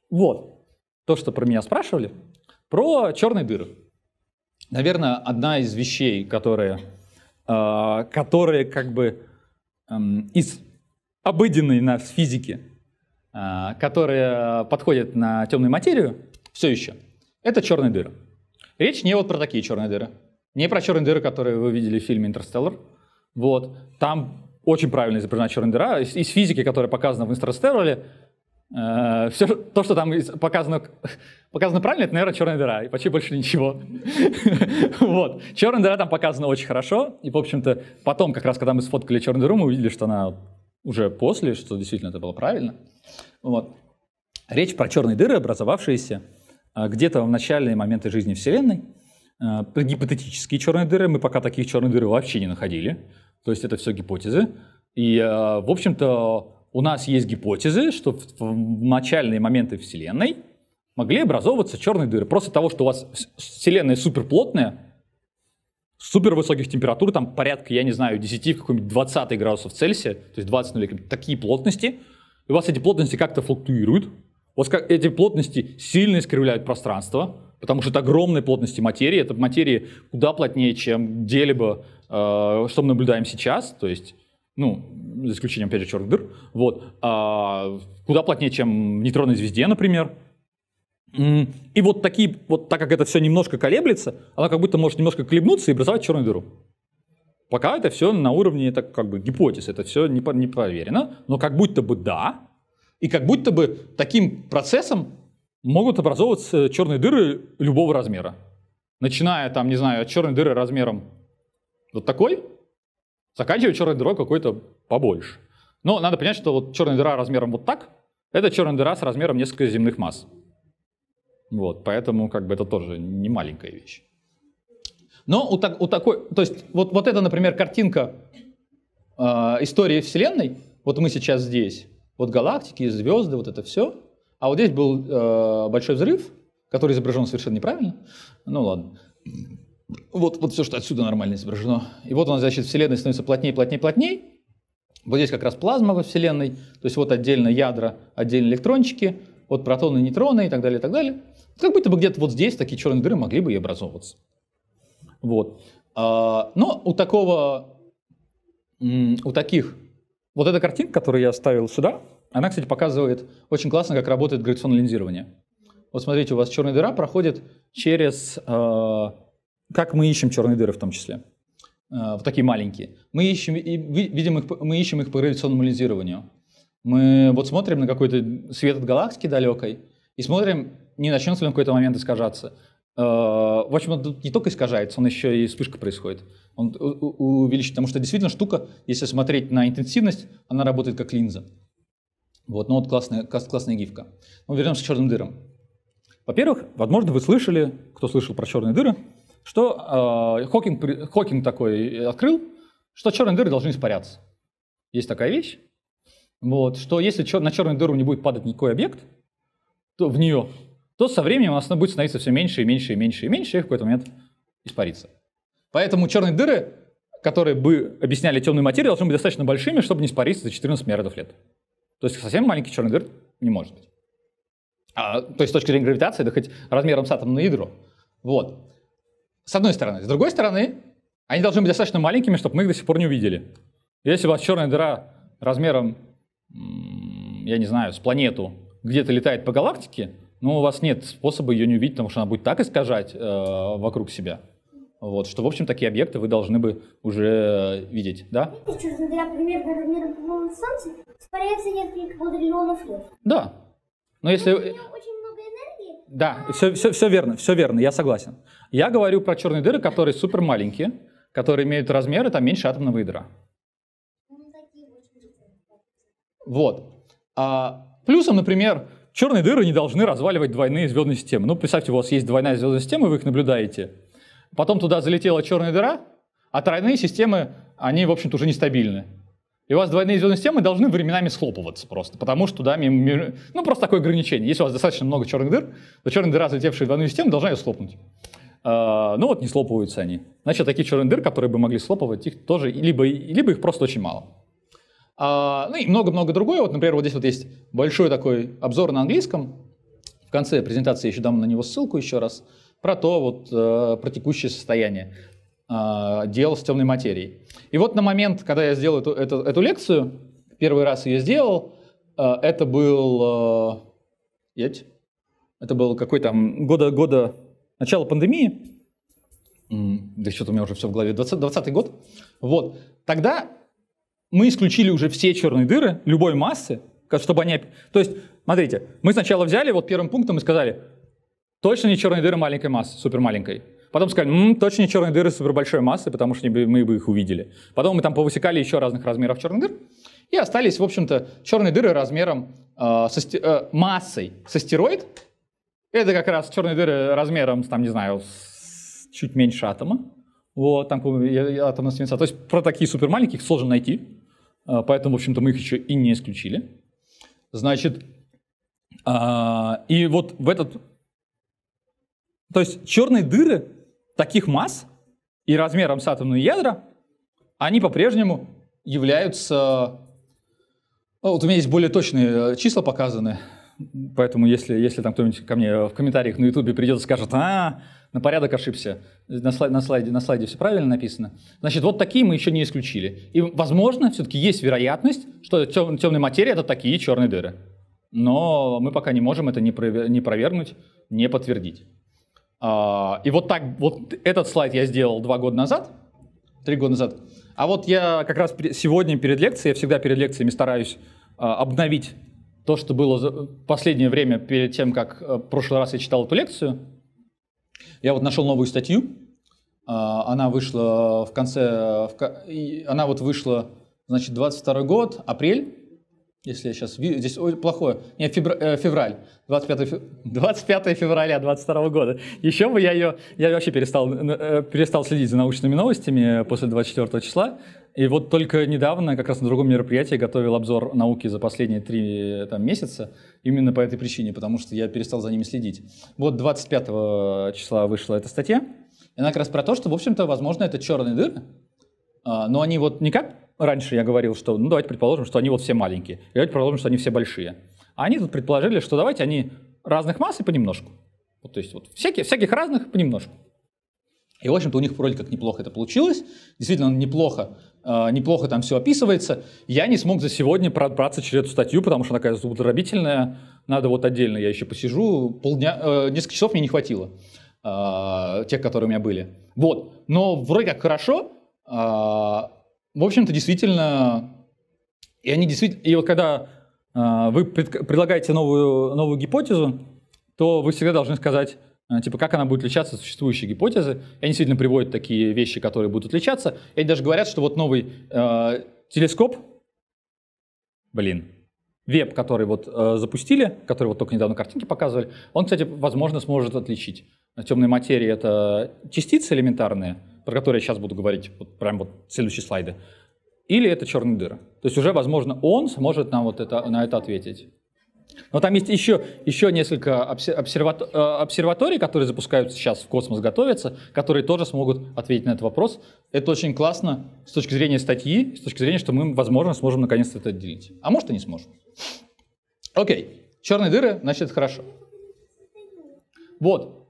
Вот. То, что про меня спрашивали. Про черные дыры. Наверное, одна из вещей, которые, э, которые как бы э, из обыденной нас физики, э, которые подходят на темную материю, все еще, это черные дыры. Речь не вот про такие черные дыры, не про черные дыры, которые вы видели в фильме «Интерстеллар». Вот, там очень правильно изображена черная дыра. Из, из физики, которая показана в «Интерстелларе», Э, все то, что там показано, показано правильно, это, наверное, черная дыра, и почти больше ничего. вот. Черная дыра там показана очень хорошо, и, в общем-то, потом, как раз, когда мы сфоткали черную дыру, мы увидели, что она уже после, что действительно это было правильно. Вот. Речь про черные дыры, образовавшиеся э, где-то в начальные моменты жизни Вселенной. Э, гипотетические черные дыры, мы пока таких черных дыр вообще не находили, то есть это все гипотезы. И, в общем-то, у нас есть гипотезы, что в, в начальные моменты Вселенной могли образовываться черные дыры. Просто того, что у вас Вселенная суперплотная, супер высоких температур, там порядка, я не знаю, 10 каких нибудь 20 градусов Цельсия, то есть 20 нулей, такие плотности, и у вас эти плотности как-то флуктуируют, у вас как, эти плотности сильно искривляют пространство, потому что это огромные плотности материи, это материи куда плотнее, чем где-либо, э, что мы наблюдаем сейчас, то есть ну, за исключением, опять же, черных дыр, вот, а, куда плотнее, чем в нейтронной звезде, например. И вот такие, вот так как это все немножко колеблется, она как будто может немножко колебнуться и образовать черную дыру. Пока это все на уровне это как бы гипотез, это все не, не проверено, но как будто бы да, и как будто бы таким процессом могут образовываться черные дыры любого размера. Начиная там, не знаю, от черной дыры размером вот такой, заканчивает черной дырой какой-то побольше. Но надо понять, что вот черная дыра размером вот так, это черная дыра с размером несколько земных масс. Вот, поэтому как бы это тоже не маленькая вещь. Но у, так, у такой, то есть вот, вот это, например, картинка э, истории Вселенной, вот мы сейчас здесь, вот галактики, звезды, вот это все, а вот здесь был э, большой взрыв, который изображен совершенно неправильно, ну ладно. Вот, вот все, что отсюда нормально изображено. И вот у нас, значит, Вселенная становится плотнее, плотнее, плотнее. Вот здесь как раз плазма во Вселенной. То есть вот отдельно ядра, отдельно электрончики, вот протоны, нейтроны и так далее, и так далее. Как будто бы где-то вот здесь такие черные дыры могли бы и образовываться. Вот. А, но у такого, у таких, вот эта картинка, которую я оставил сюда, она, кстати, показывает очень классно, как работает гравитационное линзирование. Вот смотрите, у вас черная дыра проходит через а, как мы ищем черные дыры в том числе? Э, вот такие маленькие. Мы ищем, и видим их, мы ищем их по гравитационному лизированию. Мы вот смотрим на какой-то свет от галактики далекой и смотрим, не начнется ли он в какой-то момент искажаться. Э, в общем, он не только искажается, он еще и вспышка происходит. Он увеличит, потому что действительно штука, если смотреть на интенсивность, она работает как линза. Вот, ну вот классная, классная гифка. Ну, вернемся к черным дырам. Во-первых, возможно, вы слышали, кто слышал про черные дыры, что э, Хокинг, Хокинг такой открыл, что черные дыры должны испаряться. Есть такая вещь, вот, что если чер, на черную дыру не будет падать никакой объект, то в нее, то со временем у она будет становиться все меньше и меньше и меньше и меньше, и в какой-то момент испарится. Поэтому черные дыры, которые бы объясняли темную материю, должны быть достаточно большими, чтобы не испариться за 14 миллиардов лет. То есть совсем маленький черный дыр не может быть. А, то есть с точки зрения гравитации, да хоть размером с атомное ядро. Вот. С одной стороны. С другой стороны, они должны быть достаточно маленькими, чтобы мы их до сих пор не увидели. Если у вас черная дыра размером, я не знаю, с планету, где-то летает по галактике, ну, у вас нет способа ее не увидеть, потому что она будет так искажать э, вокруг себя. Вот, что, в общем, такие объекты вы должны бы уже видеть, да? Ну, черная дыра примерно размером, Солнца, спаряется несколько квадриллионов лет. Да. Но если... Но очень да, все, все, все верно, все верно, я согласен. Я говорю про черные дыры, которые супер маленькие, которые имеют размеры там меньше атомного ядра. Вот. А, плюсом, например, черные дыры не должны разваливать двойные звездные системы. Ну, представьте, у вас есть двойная звездная система, вы их наблюдаете. Потом туда залетела черная дыра, а тройные системы, они, в общем-то, уже нестабильны. И у вас двойные звездные системы должны временами схлопываться просто, потому что, да, мимо, ну, просто такое ограничение. Если у вас достаточно много черных дыр, то черные дыры, разлетевшие в двойную систему, должна ее схлопнуть. А, ну вот не слопываются они. Значит, такие черные дыр, которые бы могли слопывать, их тоже, либо, либо их просто очень мало. А, ну и много-много другое. Вот, например, вот здесь вот есть большой такой обзор на английском. В конце презентации я еще дам на него ссылку еще раз. Про то, вот, э, про текущее состояние. А, дел с темной материей. И вот на момент, когда я сделал эту, эту, эту лекцию, первый раз ее сделал, а, это был... А, это был какой там года, года, начала пандемии. Да что-то у меня уже все в голове. 20, год. Вот. Тогда мы исключили уже все черные дыры любой массы, чтобы они... То есть, смотрите, мы сначала взяли вот первым пунктом и сказали, точно не черные дыры маленькой массы, супер маленькой. Потом сказали, М, точно черные дыры супербольшой массы, потому что мы бы их увидели. Потом мы там повысекали еще разных размеров черных дыр. И остались, в общем-то, черные дыры размером э, со, э, массой с астероид. Это как раз черные дыры размером, там, не знаю, с чуть меньше атома. Вот, там атомная свинца. То есть про такие супермаленьких сложно найти. Э, поэтому, в общем-то, мы их еще и не исключили. Значит, э, и вот в этот... То есть черные дыры таких масс и размером с атомные ядра, они по-прежнему являются... Ну, вот у меня есть более точные э, числа показаны, поэтому если, если там кто-нибудь ко мне в комментариях на ютубе придет и скажет, а, на порядок ошибся, на, слайд, на, слайде, на слайде все правильно написано, значит, вот такие мы еще не исключили. И, возможно, все-таки есть вероятность, что тем, темная материя — это такие черные дыры. Но мы пока не можем это не провернуть, не подтвердить. А, и вот так, вот этот слайд я сделал два года назад, три года назад. А вот я как раз сегодня перед лекцией, я всегда перед лекциями стараюсь а, обновить то, что было в последнее время перед тем, как э, в прошлый раз я читал эту лекцию. Я вот нашел новую статью. А, она вышла в конце... Э, она вот вышла, значит, 22 год, апрель. Если я сейчас... Здесь ой, плохое. Нет, э, февраль. 25, 25 февраля 22 года. Еще бы я ее... Я вообще перестал, э, перестал следить за научными новостями э, после 24 числа. И вот только недавно, как раз на другом мероприятии, готовил обзор науки за последние три там, месяца. Именно по этой причине, потому что я перестал за ними следить. Вот 25 числа вышла эта статья. И она как раз про то, что, в общем-то, возможно, это черные дыры. А, но они вот не как раньше я говорил, что ну давайте предположим, что они вот все маленькие, и давайте предположим, что они все большие. А они тут предположили, что давайте они разных масс и понемножку. Вот, то есть вот всяких всяких разных понемножку. И, в общем-то, у них вроде как неплохо это получилось. Действительно, неплохо, э, неплохо там все описывается. Я не смог за сегодня пробраться через эту статью, потому что она, такая зубодробительная. Надо вот отдельно, я еще посижу. Полдня, э, несколько часов мне не хватило э, тех, которые у меня были. Вот. Но вроде как хорошо. Э, в общем-то, действительно, и они действительно, и вот когда э, вы пред, предлагаете новую, новую гипотезу, то вы всегда должны сказать, э, типа, как она будет отличаться от существующей гипотезы. И они действительно приводят такие вещи, которые будут отличаться. И они даже говорят, что вот новый э, телескоп, блин, веб, который вот э, запустили, который вот только недавно картинки показывали, он, кстати, возможно, сможет отличить. Темные материи — это частицы элементарные, про которые я сейчас буду говорить, вот прям вот следующие слайды, или это черные дыры. То есть уже, возможно, он сможет нам вот это, на это ответить. Но там есть еще, еще несколько э, обсерваторий, которые запускаются сейчас в космос, готовятся, которые тоже смогут ответить на этот вопрос. Это очень классно с точки зрения статьи, с точки зрения, что мы, возможно, сможем наконец-то это отделить. А может, и не сможем. Окей, черные дыры, значит, хорошо. Вот.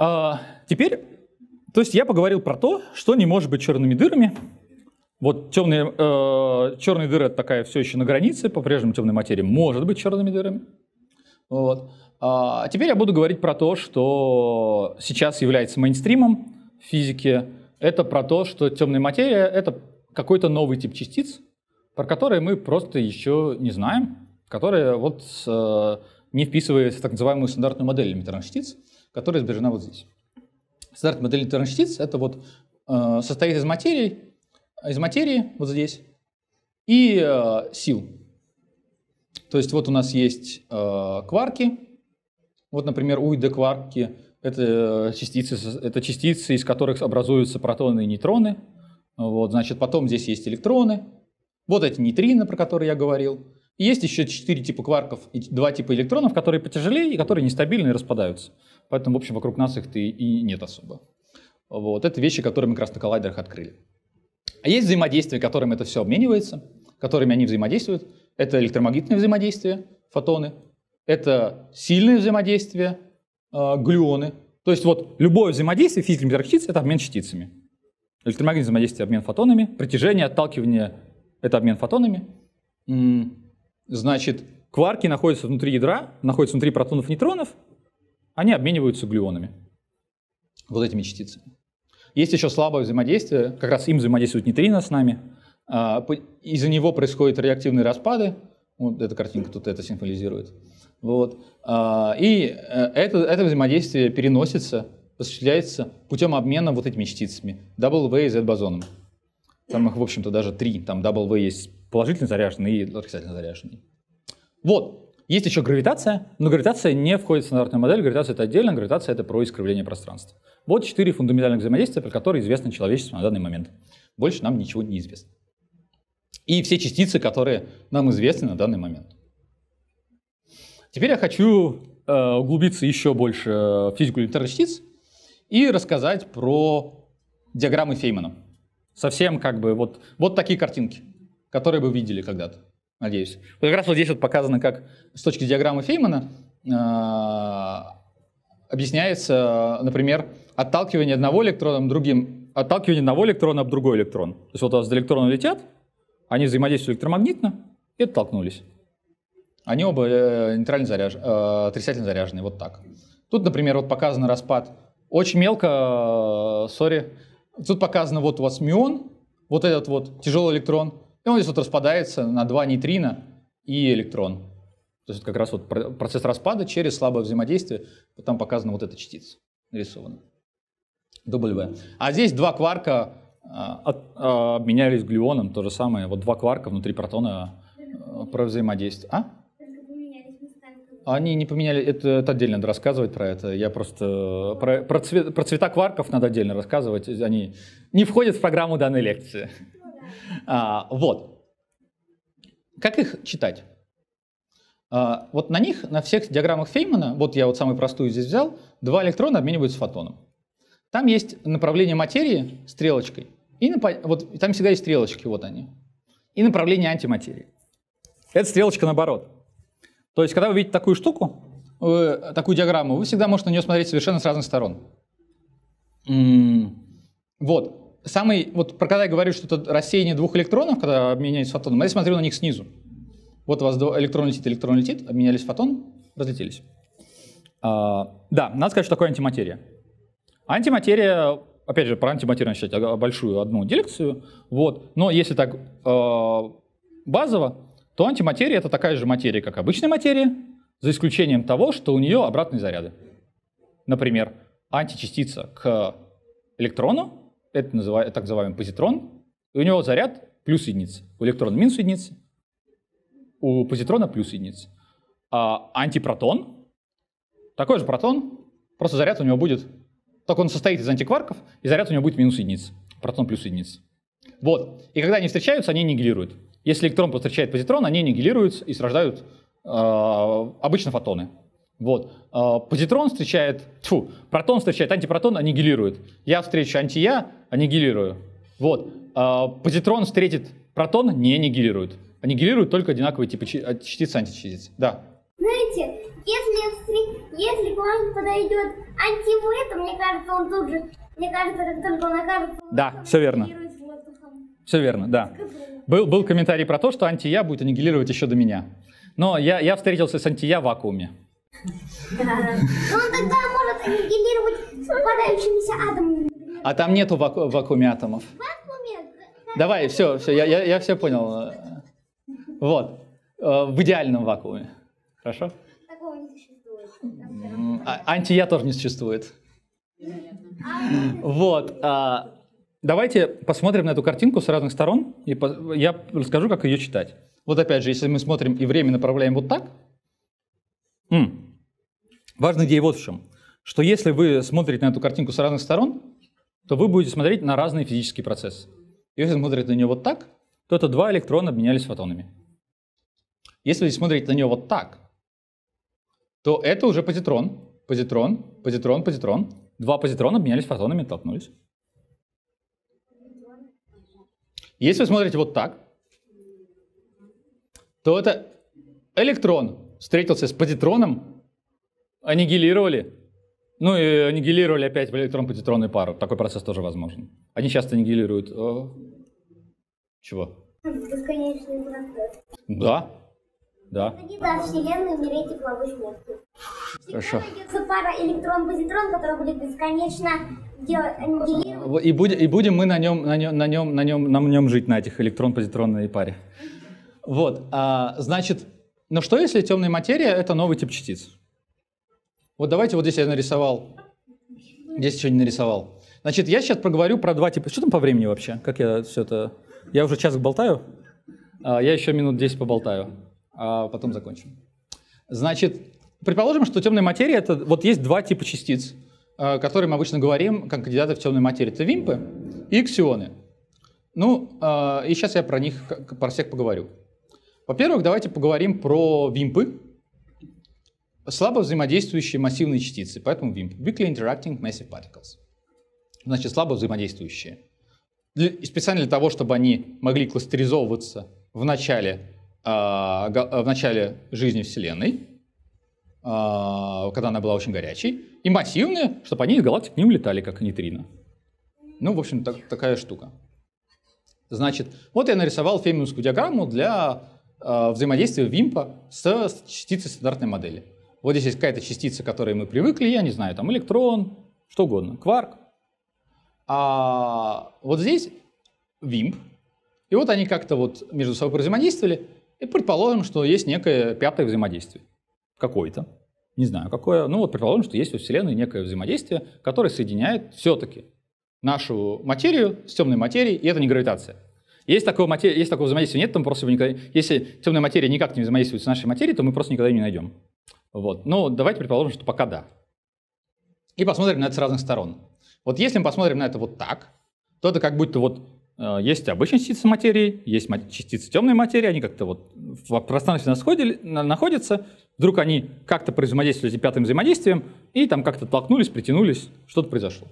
А, теперь то есть я поговорил про то, что не может быть черными дырами. Вот темные, э, черные дыры – это такая все еще на границе, по-прежнему темная материя может быть черными дырами. Вот. А теперь я буду говорить про то, что сейчас является мейнстримом физики. Это про то, что темная материя – это какой-то новый тип частиц, про которые мы просто еще не знаем, которые вот э, не вписываются в так называемую стандартную модель элементарных частиц, которая изображена вот здесь. Стандартная модель интернет частиц – это вот э, состоит из материи, из материи вот здесь и э, сил. То есть вот у нас есть э, кварки. Вот, например, уйда-кварки – это э, частицы, это частицы, из которых образуются протоны и нейтроны. Вот, значит, потом здесь есть электроны. Вот эти нейтрины, про которые я говорил есть еще четыре типа кварков и два типа электронов, которые потяжелее и которые нестабильны и распадаются. Поэтому, в общем, вокруг нас их-то и нет особо. Вот. Это вещи, которые мы как раз на коллайдерах открыли. А есть взаимодействия, которыми это все обменивается, которыми они взаимодействуют. Это электромагнитное взаимодействие, фотоны. Это сильное взаимодействие, а, глюоны. То есть вот любое взаимодействие физики металл частиц — это обмен частицами. Электромагнитное взаимодействие — обмен фотонами. Притяжение, отталкивание — это обмен фотонами. Значит, кварки находятся внутри ядра, находятся внутри протонов и нейтронов, они обмениваются глюонами, вот этими частицами. Есть еще слабое взаимодействие, как раз им взаимодействует нейтрино с нами, а, из-за него происходят реактивные распады, вот эта картинка тут это символизирует. Вот. А, и э, это, это взаимодействие переносится, осуществляется путем обмена вот этими частицами, W и Z-бозоном. Там их, в общем-то, даже три. Там W есть положительно заряженный и отрицательно заряженный. Вот. Есть еще гравитация, но гравитация не входит в стандартную модель. Гравитация — это отдельно, гравитация — это про искривление пространства. Вот четыре фундаментальных взаимодействия, про которые известно человечеству на данный момент. Больше нам ничего не известно. И все частицы, которые нам известны на данный момент. Теперь я хочу э, углубиться еще больше в физику элементарных частиц и рассказать про диаграммы Феймана. Совсем как бы вот, вот такие картинки, которые вы видели когда-то, надеюсь. Вот как раз вот здесь вот показано, как с точки диаграммы Феймана э, объясняется, например, отталкивание одного электрона другим, отталкивание одного электрона об другой электрон. То есть вот у вас электроны летят, они взаимодействуют электромагнитно и оттолкнулись. Они оба э, нейтрально заряж... э, отрицательно заряжены, вот так. Тут, например, вот показан распад. Очень мелко, э, сори, Тут показано, вот у вас мион, вот этот вот тяжелый электрон, и он здесь вот распадается на два нейтрина и электрон. То есть это как раз вот процесс распада через слабое взаимодействие, там показана вот эта частица, нарисована. W. А здесь два кварка а, а, обменялись глюоном, то же самое, вот два кварка внутри протона а, про взаимодействие. А? Они не поменяли, это, это отдельно надо рассказывать про это. Я просто э, про, про, цвет, про цвета кварков надо отдельно рассказывать. Они не входят в программу данной лекции. Ну а, вот. Как их читать? А, вот на них, на всех диаграммах Феймана, вот я вот самую простую здесь взял, два электрона обмениваются фотоном. Там есть направление материи стрелочкой. И нап... вот, там всегда есть стрелочки, вот они. И направление антиматерии. Это стрелочка наоборот. То есть, когда вы видите такую штуку, такую диаграмму, вы всегда можете на нее смотреть совершенно с разных сторон. Вот. Самый, вот, про когда я говорю, что это рассеяние двух электронов, когда обменялись фотоном, я смотрю на них снизу. Вот у вас электрон летит, электрон летит, обменялись фотон, разлетелись. А, да, надо сказать, что такое антиматерия. Антиматерия, опять же, про антиматерию начать а, большую одну дирекцию, вот, но если так а, базово, то антиматерия — это такая же материя, как обычная материя, за исключением того, что у нее обратные заряды. Например, античастица к электрону, это называем, так называемый позитрон, и у него заряд плюс единица. У электрона минус единица, у позитрона плюс единица. А антипротон, такой же протон, просто заряд у него будет, только он состоит из антикварков, и заряд у него будет минус единица. Протон плюс единица. Вот. И когда они встречаются, они нигилируют. Если электрон встречает позитрон, они аннигилируются и срождают э, обычно фотоны. Вот. Э, позитрон встречает, тьфу, протон встречает антипротон, аннигилирует. Я встречу антия, аннигилирую. Вот. Э, позитрон встретит протон, не аннигилирует. Аннигилируют только одинаковые типы частиц античастиц. Да. Знаете, если, если к вам подойдет анти мне кажется, он тут же, мне кажется, как только он окажется... Да, все верно. Все верно, да. Был, был комментарий про то, что антия будет аннигилировать еще до меня. Но я, я встретился с антия в вакууме. Но ну, он тогда может аннигилировать с выпадающимися атомами. А там нету ваку- вакууме атомов. вакууме? Давай, все, все, я, я, я все понял. Вот. Э, в идеальном вакууме. Хорошо? Такого не существует. А, анти тоже не существует. Вот. А Давайте посмотрим на эту картинку с разных сторон, и по... я расскажу, как ее читать. Вот опять же, если мы смотрим и время направляем вот так, м-м, важная идея вот в чем, что если вы смотрите на эту картинку с разных сторон, то вы будете смотреть на разные физические процессы. Если смотреть на нее вот так, то это два электрона обменялись фотонами. Если вы смотрите на нее вот так, то это уже позитрон, позитрон, позитрон, позитрон. Два позитрона обменялись фотонами, толкнулись. Если вы смотрите вот так, то это электрон встретился с позитроном, аннигилировали, ну и аннигилировали опять в электрон-позитронную пару. Такой процесс тоже возможен. Они часто аннигилируют... Э, чего? Бесконечный процесс. Да, да. Гибрида Вселенной мере тепловой смерти. Хорошо. Найдется пара электрон-позитрон, которая будет бесконечно делать э, и, будь, и будем мы на нем, на нем, на нем, на нем, на нем жить, на этих электрон-позитронной паре. Вот, а, значит, но ну что если темная материя — это новый тип частиц? Вот давайте вот здесь я нарисовал, здесь еще не нарисовал. Значит, я сейчас проговорю про два типа... Что там по времени вообще? Как я все это... Я уже час болтаю, а я еще минут 10 поболтаю. А, потом закончим. Значит, предположим, что темная материя — это вот есть два типа частиц, а, которые мы обычно говорим как кандидаты в темную материю. Это вимпы и ксионы. Ну, а, и сейчас я про них, про всех поговорю. Во-первых, давайте поговорим про вимпы, слабо взаимодействующие массивные частицы, поэтому WIMP, Weakly Interacting Massive Particles. Значит, слабо взаимодействующие. Для, специально для того, чтобы они могли кластеризовываться в начале а, э, в начале жизни Вселенной, а, когда она была очень горячей, и массивные, чтобы они из галактик к ним как нейтрино. Ну, в общем, так, такая штука. Значит, вот я нарисовал фейманскую диаграмму для э, взаимодействия ВИМПа с частицей стандартной модели. Вот здесь есть какая-то частица, к которой мы привыкли, я не знаю, там электрон, что угодно, кварк. А вот здесь ВИМП. И вот они как-то вот между собой взаимодействовали, и предположим, что есть некое пятое взаимодействие. Какое-то. Не знаю, какое. Ну вот предположим, что есть во Вселенной некое взаимодействие, которое соединяет все-таки нашу материю с темной материей, и это не гравитация. Есть такого, матери... если такого взаимодействия нет, то мы просто никогда... Если темная материя никак не взаимодействует с нашей материей, то мы просто никогда ее не найдем. Вот. Но давайте предположим, что пока да. И посмотрим на это с разных сторон. Вот если мы посмотрим на это вот так, то это как будто вот Э, есть обычные частицы материи, есть частицы темной материи, они как-то вот в пространстве находятся, вдруг они как-то взаимодействовали с пятым взаимодействием, и там как-то толкнулись, притянулись, что-то произошло.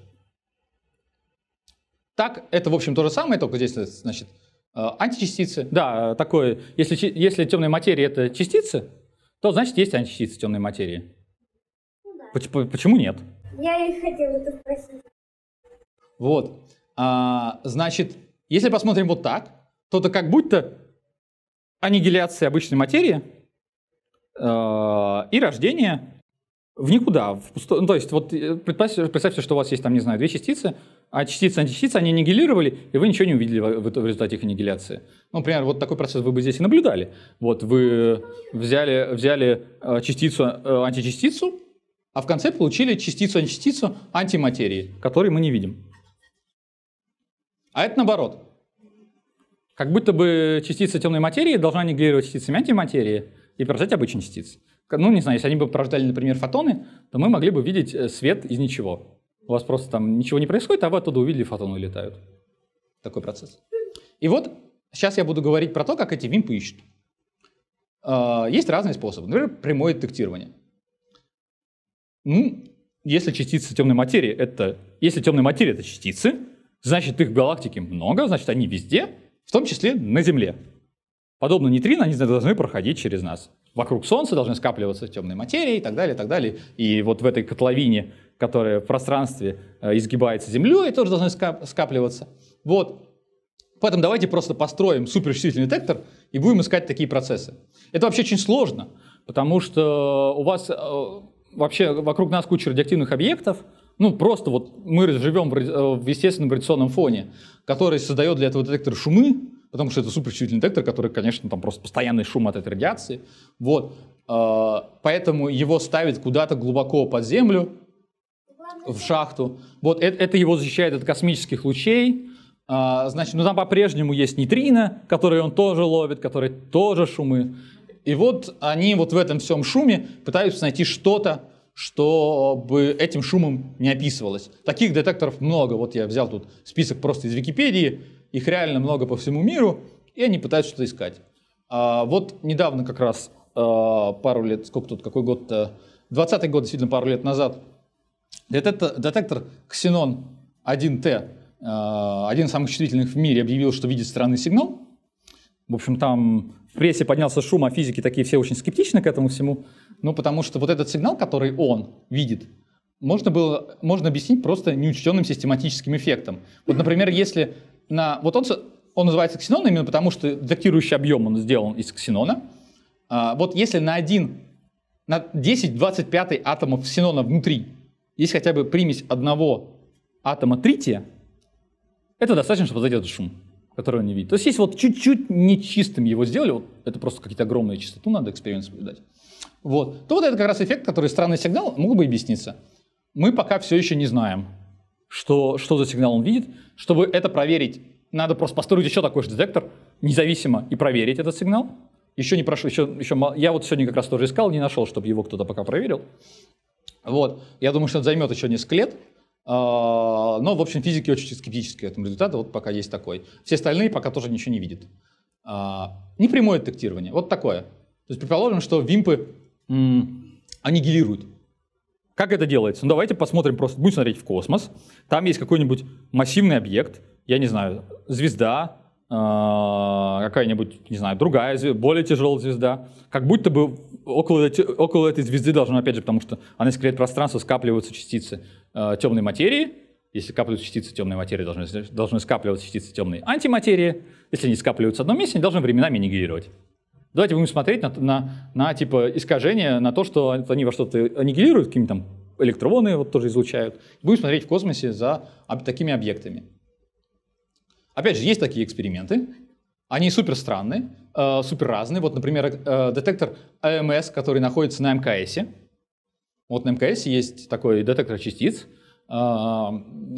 Так, это, в общем, то же самое, только здесь, значит, э, античастицы. Да, такое, если, если темная материя — это частицы, то, значит, есть античастицы темной материи. Ну, да. Почему нет? Я и хотела это спросить. Вот, а, значит, если посмотрим вот так, то это как будто аннигиляция обычной материи э, и рождение в никуда, в пусто... ну, то есть вот э, представьте, что у вас есть там, не знаю, две частицы, а частицы античастицы, они аннигилировали, и вы ничего не увидели в, результате их аннигиляции. Ну, например, вот такой процесс вы бы здесь и наблюдали. Вот вы взяли, взяли э, частицу, античастицу, а в конце получили частицу-античастицу антиматерии, которой мы не видим. А это наоборот. Как будто бы частица темной материи должна аннигилировать частицами антиматерии и порождать обычные частицы. Ну, не знаю, если они бы порождали, например, фотоны, то мы могли бы видеть э, свет из ничего. У вас просто там ничего не происходит, а вы оттуда увидели, фотоны и летают. Такой процесс. И вот сейчас я буду говорить про то, как эти вимпы ищут. А, есть разные способы. Например, прямое детектирование. Ну, если частицы темной материи — это... Если темная материя — это частицы, Значит, их в галактике много, значит, они везде, в том числе на Земле. Подобно нейтрино, они должны проходить через нас. Вокруг Солнца должны скапливаться темные материи и так далее, и так далее. И вот в этой котловине, которая в пространстве э, изгибается Землей, тоже должны скапливаться. Вот. Поэтому давайте просто построим суперчувствительный детектор и будем искать такие процессы. Это вообще очень сложно, потому что у вас э, вообще вокруг нас куча радиоактивных объектов, ну, просто вот мы живем э, в естественном радиационном фоне, который создает для этого детектора шумы, потому что это суперчувствительный детектор, который, конечно, там просто постоянный шум от этой радиации. Вот. Э, поэтому его ставят куда-то глубоко под землю, в шахту. Вот это, его защищает от космических лучей. А, значит, ну там по-прежнему есть нейтрино, которые он тоже ловит, которые тоже шумы. И вот они вот в этом всем шуме пытаются найти что-то, чтобы этим шумом не описывалось. Таких детекторов много. Вот я взял тут список просто из Википедии. Их реально много по всему миру, и они пытаются что-то искать. А, вот недавно как раз а, пару лет, сколько тут, какой год 20-й год, действительно, пару лет назад, детектор, детектор Xenon 1T, а, один из самых чувствительных в мире, объявил, что видит странный сигнал. В общем, там в прессе поднялся шум, а физики такие все очень скептичны к этому всему. Ну, потому что вот этот сигнал, который он видит, можно, было, можно объяснить просто неучтенным систематическим эффектом. Вот, например, если на... Вот он, он называется ксенон именно потому, что детектирующий объем он сделан из ксенона. А, вот если на один, на 10-25 атомов ксенона внутри есть хотя бы примесь одного атома трития, это достаточно, чтобы зайдет шум, который он не видит. То есть если вот чуть-чуть нечистым его сделали, вот это просто какие-то огромные частоту ну, надо эксперимент соблюдать. Вот. То вот это как раз эффект, который странный сигнал мог бы объясниться. Мы пока все еще не знаем, что, что за сигнал он видит. Чтобы это проверить, надо просто построить еще такой же детектор независимо и проверить этот сигнал. Еще не прошу, еще, еще я вот сегодня как раз тоже искал, не нашел, чтобы его кто-то пока проверил. Вот, я думаю, что это займет еще несколько лет. А, но, в общем, физики очень скептически к этому результату, вот пока есть такой. Все остальные пока тоже ничего не видят. А, Непрямое детектирование, вот такое. То есть, предположим, что вимпы аннигилирует. Как это делается? Ну давайте посмотрим просто, будем смотреть в космос. Там есть какой-нибудь массивный объект, я не знаю, звезда, а, какая-нибудь, не знаю, другая, более тяжелая звезда, как будто бы около, около этой звезды должно, опять же, потому что она искряет пространство, скапливаются частицы э, а, темной материи, если скапливаются частицы темной материи, должны, должны скапливаться частицы темной антиматерии, если они скапливаются в одном месте, они должны временами нигилировать. Давайте будем смотреть на, на, на типа искажения, на то, что они во что-то аннигилируют, какими нибудь там электроны вот тоже излучают. Будем смотреть в космосе за об, такими объектами. Опять же, есть такие эксперименты. Они супер странные, э, супер разные. Вот, например, э, детектор АМС, который находится на МКС. Вот на МКС есть такой детектор частиц, э,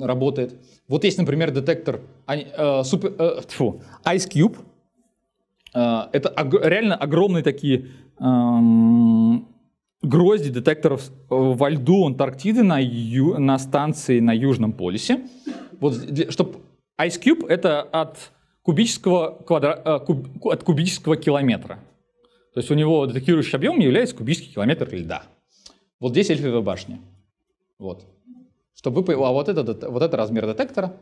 работает. Вот есть, например, детектор э, супер, э, тьфу, Ice Cube, а, это реально огромные такие грозди детекторов э, во льду Антарктиды на, ю, на станции на Южном полюсе. Вот, для, чтобы Ice Cube — это от кубического, квадра... Э, куб... от кубического километра. То есть у него детектирующий объем является кубический километр льда. Вот здесь Эльфовая башня. Вот. Чтобы вы... А вот это, вот это размер детектора,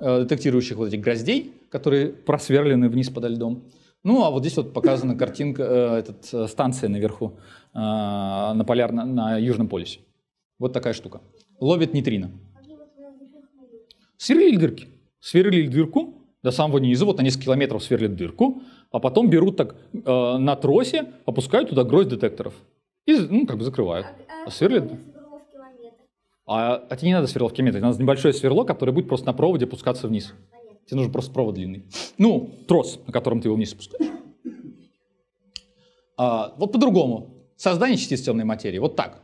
э, детектирующих вот этих гроздей, которые просверлены вниз подо льдом. Ну, а вот здесь вот показана картинка, э, этот, э, станция наверху э, на, полярно, на Южном полюсе. Вот такая штука. Ловит нейтрино. Сверлили дырки. Сверлили дырку до самого низа, вот на несколько километров сверлят дырку, а потом берут так э, на тросе, опускают туда гроздь детекторов. И, ну, как бы закрывают. А, а, а сверлят... А, а тебе не надо сверло в километре, надо небольшое сверло, которое будет просто на проводе опускаться вниз. Тебе нужен просто провод длинный. Ну, трос, на котором ты его вниз спускаешь. А, вот по-другому. Создание частиц темной материи. Вот так.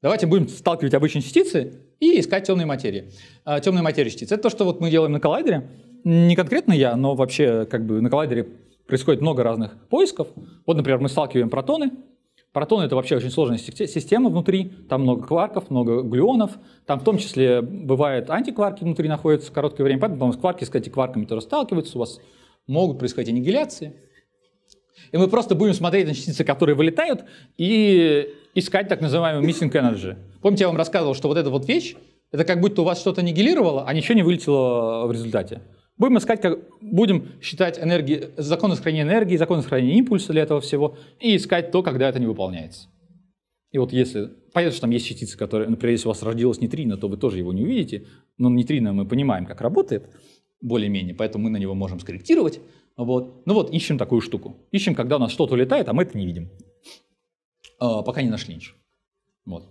Давайте будем сталкивать обычные частицы и искать темные материи. А, темные материи частиц. Это то, что вот мы делаем на коллайдере. Не конкретно я, но вообще как бы на коллайдере происходит много разных поисков. Вот, например, мы сталкиваем протоны, Протон — это вообще очень сложная система внутри, там много кварков, много глюонов, там в том числе бывают антикварки внутри находятся короткое время, поэтому кварки с антикварками тоже сталкиваются, у вас могут происходить аннигиляции. И мы просто будем смотреть на частицы, которые вылетают, и искать так называемый missing energy. Помните, я вам рассказывал, что вот эта вот вещь, это как будто у вас что-то аннигилировало, а ничего не вылетело в результате. Будем искать, как, будем считать энергии, законы сохранения энергии, законы сохранения импульса для этого всего, и искать то, когда это не выполняется. И вот если, понятно, что там есть частицы, которые, например, если у вас родилось нейтрино, то вы тоже его не увидите, но нейтрино мы понимаем, как работает, более-менее, поэтому мы на него можем скорректировать. Вот. Ну вот, ищем такую штуку. Ищем, когда у нас что-то летает, а мы это не видим. А, пока не нашли ничего. Вот.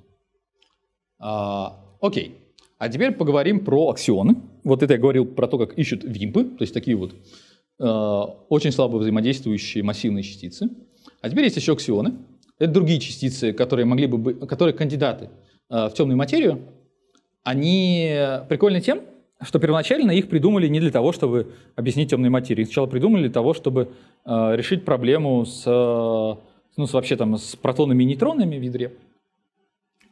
А, окей. А теперь поговорим про аксионы. Вот это я говорил про то, как ищут вимпы, то есть такие вот э, очень слабо взаимодействующие массивные частицы. А теперь есть еще аксионы. Это другие частицы, которые могли бы быть, которые кандидаты э, в темную материю. Они прикольны тем, что первоначально их придумали не для того, чтобы объяснить темную материю. Их сначала придумали для того, чтобы э, решить проблему с, э, ну, с вообще там с протонами и нейтронами в ядре.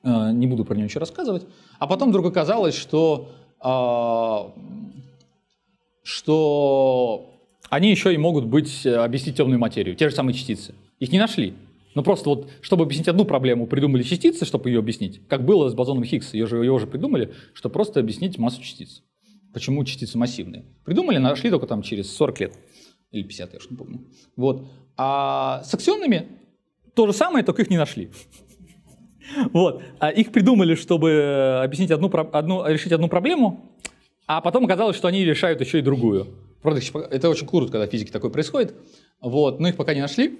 А, не буду про нее еще рассказывать. А потом вдруг оказалось, что, а, что они еще и могут быть, э, объяснить темную материю, те же самые частицы. Их не нашли. Но ну, просто вот, чтобы объяснить одну проблему, придумали частицы, чтобы ее объяснить. Как было с бозоном Хиггса, ее же, ее же придумали, что просто объяснить массу частиц. Почему частицы массивные. Придумали, нашли только там через 40 лет. Или 50, я уж не помню. Вот. А с аксионами то же самое, только их не нашли. Вот. А их придумали, чтобы э, объяснить одну, одну, решить одну проблему, а потом оказалось, что они решают еще и другую. Правда, это очень круто, когда в физике такое происходит. Вот. Но их пока не нашли.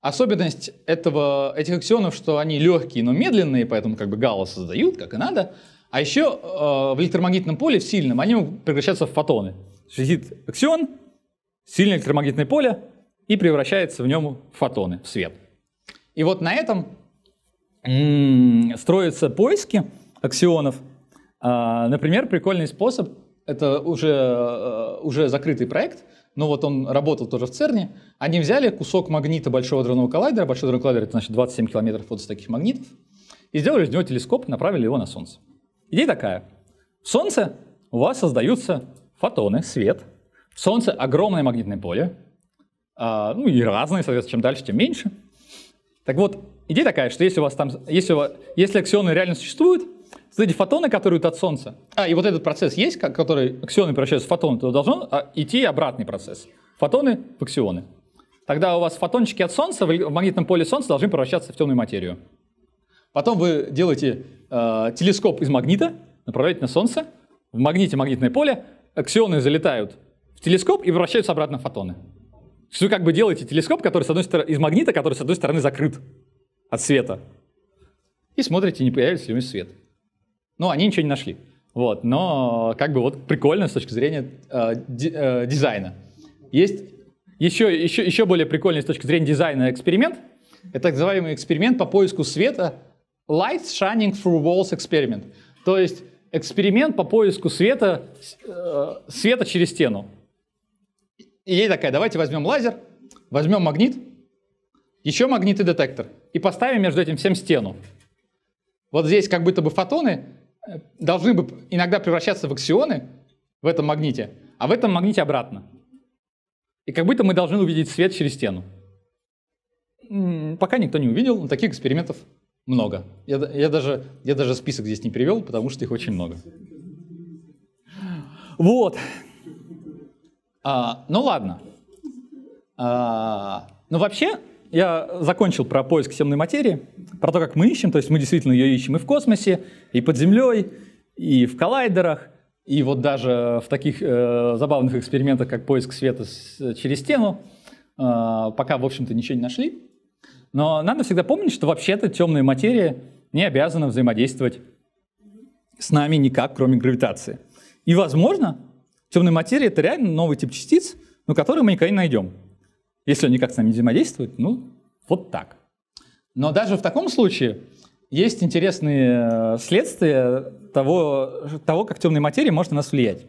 Особенность этого, этих аксионов, что они легкие, но медленные, поэтому как бы галла создают, как и надо. А еще э, в электромагнитном поле, в сильном, они могут превращаться в фотоны. Сидит аксион, сильное электромагнитное поле, и превращается в нем в фотоны, в свет. И вот на этом строятся поиски аксионов. А, например, прикольный способ, это уже, э, уже закрытый проект, но вот он работал тоже в ЦЕРНе. Они взяли кусок магнита Большого дронного коллайдера, Большой дронный коллайдер — это значит 27 километров вот из таких магнитов, и сделали из него телескоп, направили его на Солнце. Идея такая. В Солнце у вас создаются фотоны, свет. В Солнце огромное магнитное поле, а, ну и разное, соответственно, чем дальше, тем меньше. Так вот, идея такая, что если у вас там, если, у вас, если аксионы реально существуют, вот эти фотоны, которые идут от Солнца, а, и вот этот процесс есть, который аксионы превращаются в фотоны, то должен а, идти обратный процесс. Фотоны в аксионы. Тогда у вас фотончики от Солнца в магнитном поле Солнца должны превращаться в темную материю. Потом вы делаете э, телескоп из магнита, направляете на Солнце, в магните магнитное поле, аксионы залетают в телескоп и вращаются обратно в фотоны. Вы как бы делаете телескоп, который с одной стороны из магнита, который с одной стороны закрыт от света. И смотрите, не появится ли у них свет. Ну, они ничего не нашли. Вот, но как бы вот прикольно с точки зрения э, ди, э, дизайна. Есть еще, еще, еще более прикольный с точки зрения дизайна эксперимент. Это так называемый эксперимент по поиску света Light Shining Through Walls Experiment. То есть эксперимент по поиску света, э, света через стену. И ей такая, давайте возьмем лазер, возьмем магнит, еще магнит и детектор – и поставим между этим всем стену. Вот здесь как будто бы фотоны э, должны бы иногда превращаться в аксионы в этом магните, а в этом магните обратно. И как будто мы должны увидеть свет через стену. Пока никто не увидел, но таких экспериментов много. Я, я, даже, я даже список здесь не привел, потому что их очень много. Вот. А, ну ладно. А, ну вообще, я закончил про поиск темной материи, про то, как мы ищем, то есть мы действительно ее ищем и в космосе, и под землей, и в коллайдерах, и вот даже в таких э, забавных экспериментах, как поиск света с, через стену, э, пока, в общем-то, ничего не нашли. Но надо всегда помнить, что вообще-то темная материя не обязана взаимодействовать с нами никак, кроме гравитации. И, возможно, темная материя — это реально новый тип частиц, но который мы никогда не найдем. Если они как с нами взаимодействуют, ну, вот так. Но даже в таком случае есть интересные э, следствия того, того как темная материя может на нас влиять.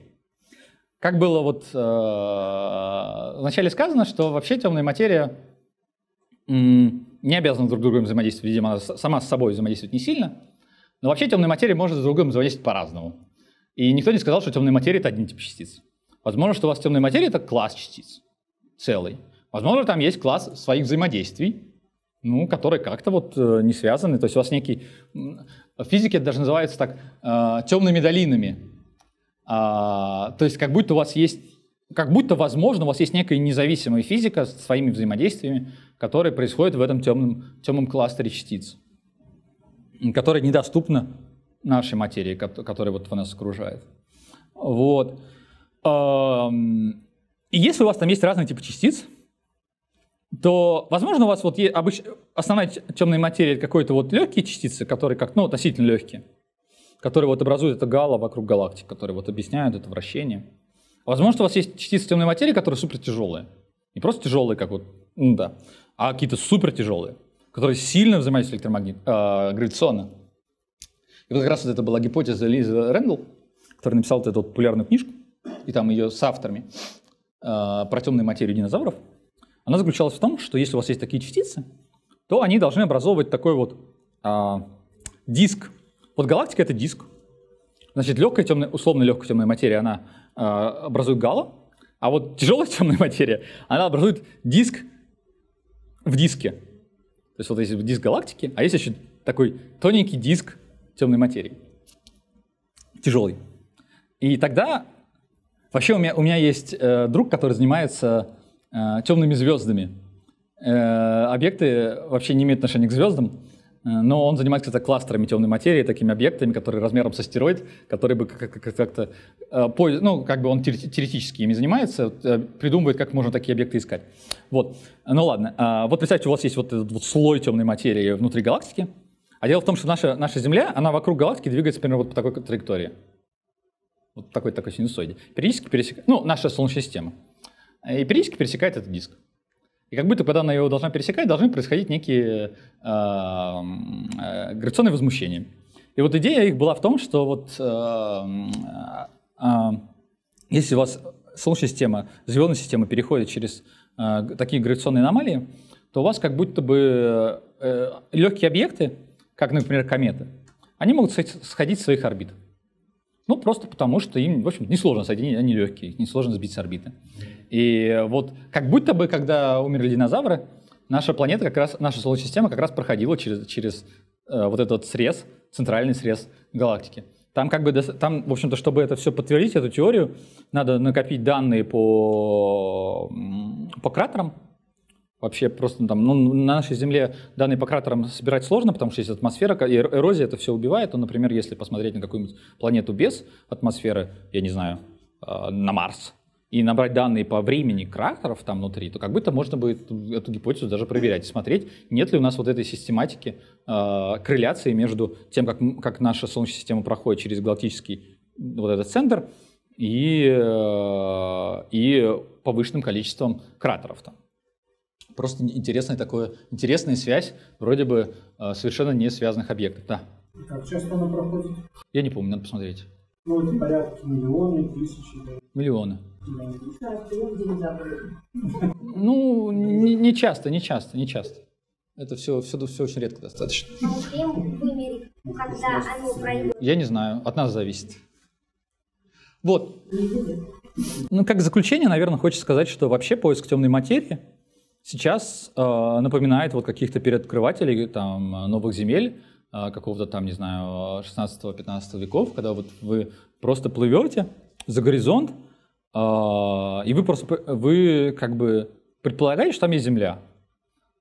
Как было вот э, вначале сказано, что вообще темная материя не обязана друг с другом взаимодействовать. Видимо, она сама с собой взаимодействует не сильно. Но вообще темная материя может с другом взаимодействовать по-разному. И никто не сказал, что темная материя – это один тип частиц. Возможно, что у вас темная материя – это класс частиц целый. Возможно, там есть класс своих взаимодействий, ну, которые как-то вот э, не связаны. То есть у вас некий... В физике это даже называется так э, темными долинами. А, то есть как будто у вас есть... Как будто, возможно, у вас есть некая независимая физика с своими взаимодействиями, которые происходят в этом темном, темном кластере частиц, которая недоступна нашей материи, которая вот нас окружает. Вот. И если у вас там есть разные типы частиц, то, возможно, у вас вот есть обыч... основная темная материя это какой-то вот легкие частицы, которые как, ну, относительно легкие, которые вот образуют это гало вокруг галактик, которые вот объясняют это вращение. Возможно, у вас есть частицы темной материи, которые супер тяжелые. Не просто тяжелые, как вот, ну да, а какие-то супер тяжелые, которые сильно взаимодействуют электромагнит, э, а, гравитационно. И вот как раз вот это была гипотеза Лизы Рэндалл, которая написала вот эту вот популярную книжку, и там ее с авторами, э, про темную материю динозавров – она заключалась в том, что если у вас есть такие частицы, то они должны образовывать такой вот а, диск. Вот галактика — это диск. Значит, легкая темная, условно легкая темная материя, она а, образует гало, а вот тяжелая темная материя, она образует диск в диске. То есть вот есть диск галактики, а есть еще такой тоненький диск темной материи. Тяжелый. И тогда... Вообще у меня, у меня есть э, друг, который занимается Э, темными звездами. Э, объекты вообще не имеют отношения к звездам, э, но он занимается как-то кластерами темной материи, такими объектами, которые размером с астероид, которые бы как-то, ну, как бы он теоретически ими занимается, придумывает, как можно такие объекты искать. Вот. Ну ладно, а, вот представьте, у вас есть вот этот вот слой темной материи внутри галактики, а дело в том, что наша, наша Земля, она вокруг галактики двигается примерно вот по такой траектории. Вот такой такой синусоиде. Периодически пересекает, ну, наша Солнечная система. Э, и периодически пересекает этот диск. И как будто, когда она его должна пересекать, должны происходить некие э, э, гравитационные возмущения. И вот идея их была в том, что вот э, э, если у вас Солнечная система, звездная система переходит через э, такие гравитационные аномалии, то у вас как будто бы э, легкие объекты, как, например, кометы, они могут сходить с своих орбит. Ну, просто потому, что им, в общем, несложно соединить, они легкие, несложно сбить с орбиты. И вот как будто бы, когда умерли динозавры, наша планета как раз, наша Солнечная система как раз проходила через, через э, вот этот срез, центральный срез галактики. Там как бы, там, в общем-то, чтобы это все подтвердить, эту теорию, надо накопить данные по, по кратерам, Вообще просто там, ну, на нашей Земле данные по кратерам собирать сложно, потому что есть атмосфера, и эрозия это все убивает. Ну, например, если посмотреть на какую-нибудь планету без атмосферы, я не знаю, э, на Марс, и набрать данные по времени кратеров там внутри, то как будто можно будет эту гипотезу даже проверять и смотреть, нет ли у нас вот этой систематики э, корреляции между тем, как, как наша Солнечная система проходит через галактический вот этот центр и, э, и повышенным количеством кратеров там. Просто интересная, такая интересная связь вроде бы э, совершенно не связанных объектов. Да. Как часто она проходит? Я не помню, надо посмотреть. Ну, это типа, порядка миллионы, тысячи. Да. Миллионы. Ну, не, не часто, не часто, не часто. Это все, все, все очень редко достаточно. А Я не знаю, от нас зависит. Вот. Ну, как заключение, наверное, хочется сказать, что вообще поиск темной материи сейчас э, напоминает вот каких-то переоткрывателей там, новых земель, э, какого-то там, не знаю, 16-15 веков, когда вот вы просто плывете за горизонт, а, и вы просто, вы как бы предполагаете, что там есть Земля.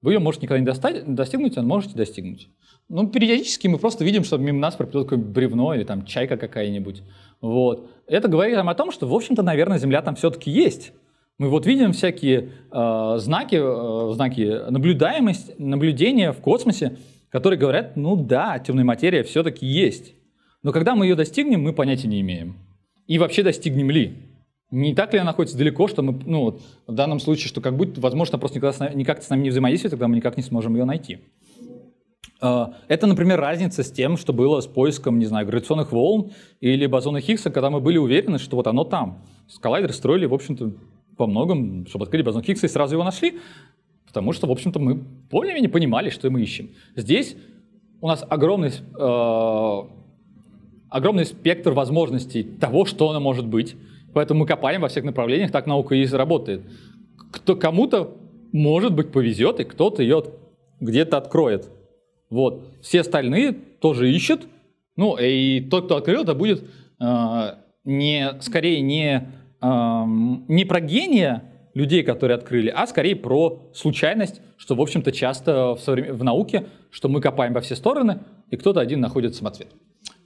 Вы ее можете никогда не достать, достигнуть, а можете достигнуть. Ну, периодически мы просто видим, что мимо нас проплывет какое-то бревно или там чайка какая-нибудь. Вот. Это говорит нам о том, что, в общем-то, наверное, Земля там все-таки есть. Мы вот видим всякие э, знаки, э, знаки наблюдаемость, наблюдения в космосе, которые говорят, ну да, темная материя все-таки есть. Но когда мы ее достигнем, мы понятия не имеем. И вообще достигнем ли? не так ли она находится далеко, что мы, ну, вот, в данном случае, что как будто, возможно, просто никогда с нами, никак с нами не взаимодействует, тогда мы никак не сможем ее найти. А, это, например, разница с тем, что было с поиском, не знаю, гравитационных волн или бозона Хиггса, когда мы были уверены, что вот оно там. Коллайдер строили, в общем-то, по многом, чтобы открыть бозон Хиггса и сразу его нашли, потому что, в общем-то, мы более-менее понимали, что мы ищем. Здесь у нас огромный, э, огромный спектр возможностей того, что оно может быть. Поэтому мы копаем во всех направлениях, так наука и работает. Кто, кому-то, может быть, повезет, и кто-то ее где-то откроет. Вот. Все остальные тоже ищут. Ну, и тот, кто открыл, это будет э, не, скорее не, э, не про гения людей, которые открыли, а скорее про случайность, что, в общем-то, часто в, соврем... в науке, что мы копаем во все стороны, и кто-то один находит самоцвет.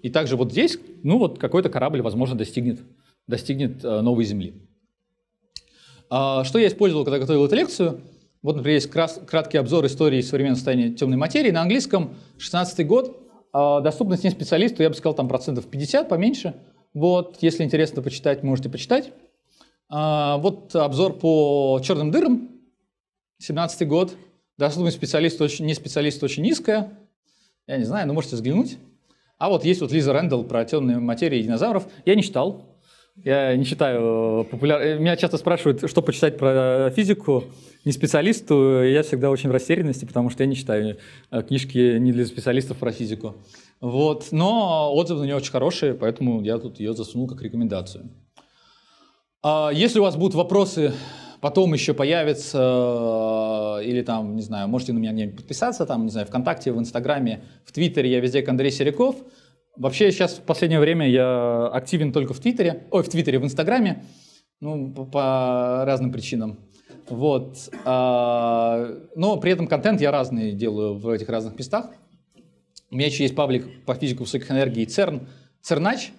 И также вот здесь, ну вот какой-то корабль, возможно, достигнет достигнет э, новой Земли. А, что я использовал, когда готовил эту лекцию? Вот, например, есть краткий обзор истории современного состояния темной материи. На английском 16 год. А, доступность не специалисту, я бы сказал, там процентов 50, поменьше. Вот, если интересно почитать, можете почитать. А, вот обзор по черным дырам. 17 год. Доступность специалисту, очень, не специалисту очень низкая. Я не знаю, но можете взглянуть. А вот есть вот Лиза Рэндалл про темные материи и динозавров. Я не читал, я не читаю э, популярно. Э, меня часто спрашивают, что почитать про физику. Не специалисту, я всегда очень в растерянности, потому что я не читаю э, книжки не для специалистов про физику. Вот. Но отзывы на нее очень хорошие, поэтому я тут ее засунул как рекомендацию. А если у вас будут вопросы, потом еще появятся, или там, не знаю, можете на меня подписаться, там, не знаю, ВКонтакте, в Инстаграме, в Твиттере, я везде к Андрей Сериков – Вообще сейчас в последнее время я активен только в Твиттере, ой, в Твиттере, в Инстаграме, ну, по, по разным причинам. Вот. А, но при этом контент я разный делаю в этих разных местах. У меня еще есть паблик по физике высоких энергий ЦЕРН, ЦЕРНАЧ,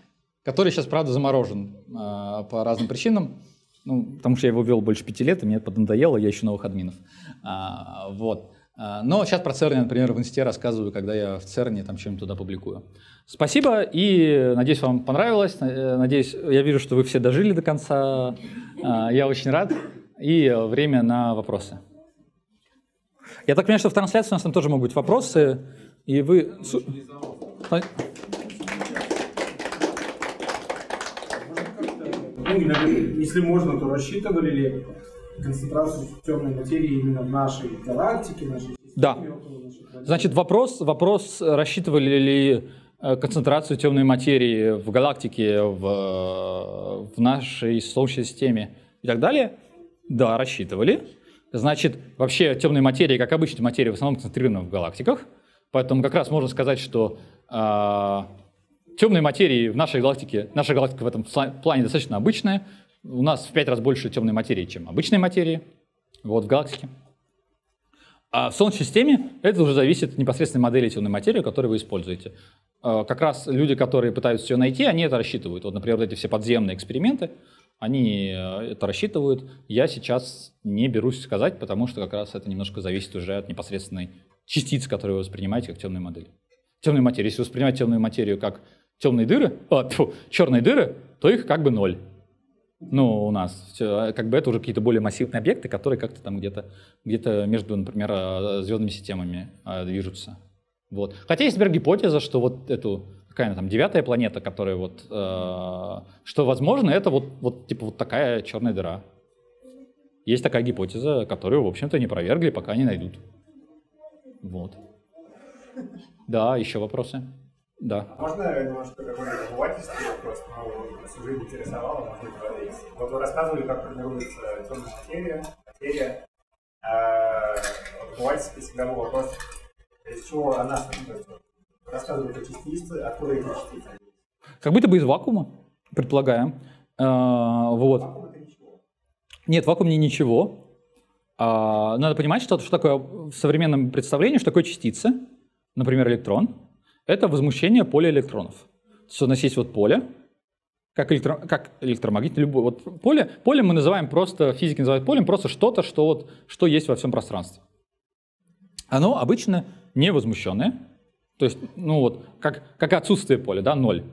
который сейчас, правда, заморожен а, по разным причинам. Ну, потому что я его вел больше пяти лет, и мне поднадоело, я ищу новых админов. А, вот. А, но сейчас про ЦЕРН, например, в инсте рассказываю, когда я в ЦЕРНе там чем-нибудь туда публикую. Спасибо, и надеюсь, вам понравилось. Э, надеюсь, я вижу, что вы все дожили до конца. А, я очень рад. И время на вопросы. Я так понимаю, что в трансляции у нас там тоже могут быть вопросы, и вы... Ну, если можно, то рассчитывали ли концентрацию темной материи именно в нашей галактике, нашей системе. Да. Значит, вопрос, вопрос, рассчитывали ли э, концентрацию темной материи в галактике, в, в нашей Солнечной системе и так далее? Да, рассчитывали. Значит, вообще темная материя, как обычно, материя, в основном концентрирована в галактиках. Поэтому как раз можно сказать, что э, темной материи в нашей галактике, наша галактика в этом плане достаточно обычная у нас в пять раз больше темной материи, чем обычной материи, вот в галактике. А в Солнечной системе это уже зависит от непосредственной модели темной материи, которую вы используете. А как раз люди, которые пытаются все найти, они это рассчитывают. Вот, например, вот эти все подземные эксперименты, они э, это рассчитывают. Я сейчас не берусь сказать, потому что как раз это немножко зависит уже от непосредственной частиц, которые вы воспринимаете как темную модели. Темную материю, Если вы воспринимаете темную материю как темные дыры, а, тьфу, черные дыры, то их как бы ноль. Ну, у нас все, а, как бы это уже какие-то более массивные объекты, которые как-то там где-то где, -то, между, например, а, звездными системами а, движутся. Вот. Хотя есть, например, гипотеза, что вот эту, какая она там, девятая планета, которая вот, э, что возможно, это вот, вот, типа, вот такая черная дыра. Есть такая гипотеза, которую, в общем-то, не провергли, пока не найдут. Вот. Да, еще вопросы? Да. А можно я какой такой обывательский вопрос? Ну, сюжет интересовало, может быть, говорить. Вот вы рассказывали, как формируется темная материя, материя. А, обывательский всегда был вопрос, из чего она становится. Рассказывали про частицы, откуда эти частицы? Как будто бы из вакуума, предполагаем. А, вот. Вакуум это ничего. Нет, вакуум не ничего. А, надо понимать, что, что такое в современном представлении, что такое частица, например, электрон это возмущение поля электронов. То есть у нас есть вот поле, как, электро, как электромагнит, любое вот поле. Поле мы называем просто, физики называют полем, просто что-то, что, вот, что есть во всем пространстве. Оно обычно не возмущенное, то есть, ну вот, как, как отсутствие поля, да, ноль.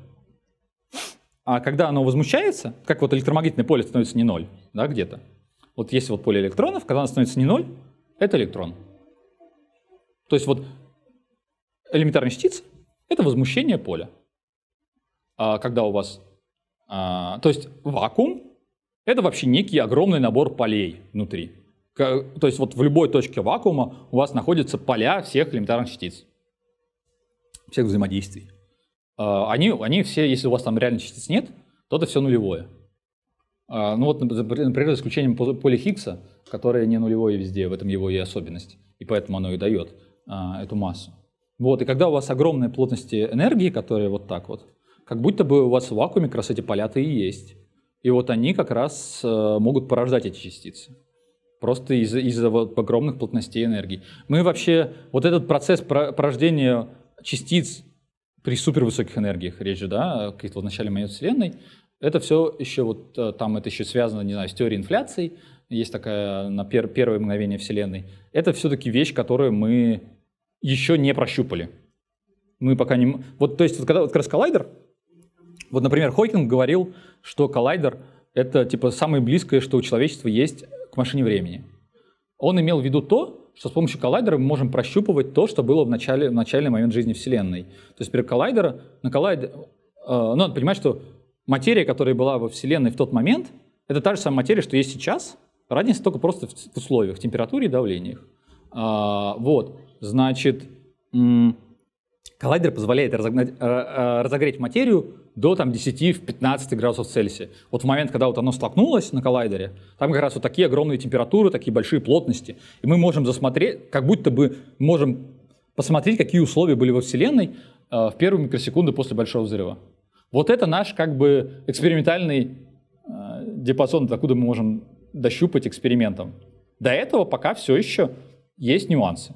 А когда оно возмущается, как вот электромагнитное поле становится не ноль, да, где-то. Вот есть вот поле электронов, когда оно становится не ноль, это электрон. То есть вот элементарная частица это возмущение поля. А когда у вас... А, то есть вакуум – это вообще некий огромный набор полей внутри. то есть вот в любой точке вакуума у вас находятся поля всех элементарных частиц, всех взаимодействий. А, они, они все, если у вас там реальных частиц нет, то это все нулевое. Ну вот, например, за исключением поля Хиггса, которое не нулевое везде, в этом его и особенность, и поэтому оно и дает эту массу. Вот, и когда у вас огромные плотности энергии, которые вот так вот, как будто бы у вас в вакууме как раз эти поля-то и есть. И вот они как раз э, могут порождать эти частицы. Просто из-за из, вот огромных плотностей энергии. Мы ну вообще, вот этот процесс порождения частиц при супервысоких энергиях, речь же, да, каких то в начале моей Вселенной, это все еще вот э, там, это еще связано, не знаю, с теорией инфляции, есть такая на пер первое мгновение Вселенной. Это все-таки вещь, которую мы еще не прощупали. Мы пока не... Вот, то есть, вот, когда, вот как раз коллайдер, вот, например, Хокинг говорил, что коллайдер — это, типа, самое близкое, что у человечества есть к машине времени. Он имел в виду то, что с помощью коллайдера мы можем прощупывать то, что было в, начале, в начальный момент жизни Вселенной. То есть, при коллайдера, на коллайдер, э, ну, надо понимать, что материя, которая была во Вселенной в тот момент, это та же самая материя, что есть сейчас, разница только просто в условиях, температуре и давлениях. А, вот. Значит, коллайдер позволяет разогнать, э, э, разогреть материю до там, 10-15 градусов Цельсия. Вот в момент, когда вот оно столкнулось на коллайдере, там как раз вот такие огромные температуры, такие большие плотности. И мы можем засмотреть, как будто бы можем посмотреть, какие условия были во Вселенной э, в первые микросекунды после Большого взрыва. Вот это наш как бы экспериментальный э, диапазон, откуда мы можем дощупать экспериментом. До этого пока все еще есть нюансы.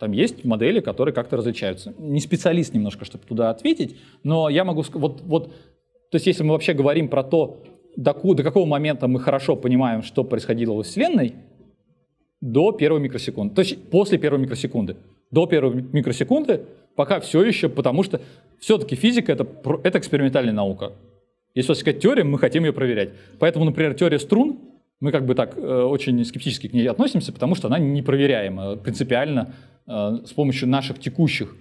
Там есть модели, которые как-то различаются. Не специалист немножко, чтобы туда ответить, но я могу сказать, вот, вот, то есть если мы вообще говорим про то, до, до какого момента мы хорошо понимаем, что происходило во Вселенной, до первой микросекунды, то есть после первой микросекунды, до первой микросекунды, пока все еще, потому что все-таки физика это, это экспериментальная наука. Если сказать вас теория, мы хотим ее проверять. Поэтому, например, теория струн мы как бы так э, очень скептически к ней относимся, потому что она непроверяема принципиально э, с помощью наших текущих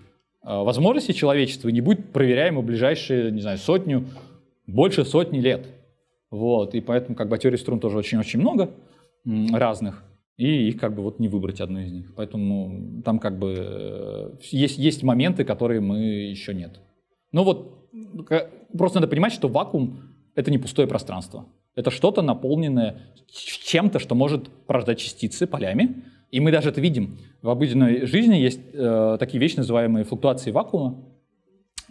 э, возможностей человечества не будет проверяема в ближайшие, не знаю, сотню, больше сотни лет. Вот, и поэтому как бы теорий струн тоже очень-очень много разных, и их как бы вот не выбрать одну из них. Поэтому там как бы есть, есть моменты, которые мы еще нет. Ну вот, просто надо понимать, что вакуум — это не пустое пространство. Это что-то, наполненное чем-то, что может порождать частицы полями. И мы даже это видим. В обыденной жизни есть э, такие вещи, называемые флуктуации вакуума.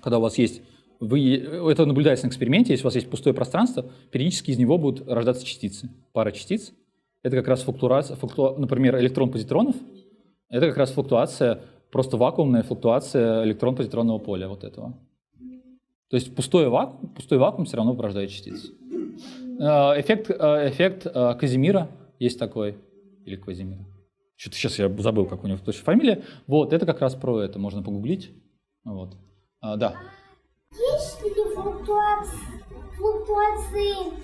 Когда у вас есть... Вы, это наблюдается на эксперименте. Если у вас есть пустое пространство, периодически из него будут рождаться частицы. Пара частиц. Это как раз флуктуация, флукту, например, электрон-позитронов. Это как раз флуктуация, просто вакуумная флуктуация электрон-позитронного поля вот этого. То есть пустой вакуум, пустой вакуум все равно порождает частицы. Э, эффект, э, эффект э, Казимира есть такой. Или Казимира. Что-то сейчас я забыл, как у него точно фамилия. Вот, это как раз про это. Можно погуглить. Вот. А, да. Есть ли флуктуации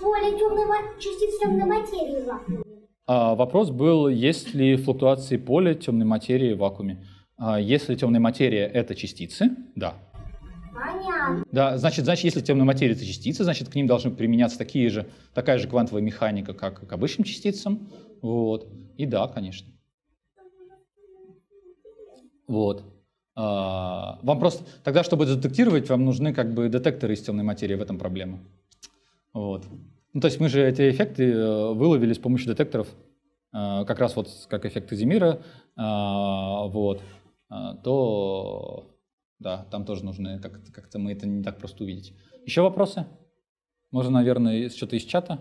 поля темной, частиц темной материи в вакууме? А, вопрос был, есть ли флуктуации поля темной материи в вакууме. А, если темная материя – это частицы, да, Понятно. Да, значит, значит, если темная материя — это частицы, значит, к ним должны применяться такие же, такая же квантовая механика, как к обычным частицам. Вот. И да, конечно. Вот. А, вам просто тогда, чтобы детектировать, вам нужны как бы детекторы из темной материи в этом проблема. Вот. Ну, то есть мы же эти эффекты э, выловили с помощью детекторов, э, как раз вот как эффект Казимира, а, вот, а, то да, там тоже нужно как-то, как-то мы это не так просто увидеть. Еще вопросы? Можно, наверное, что-то из чата?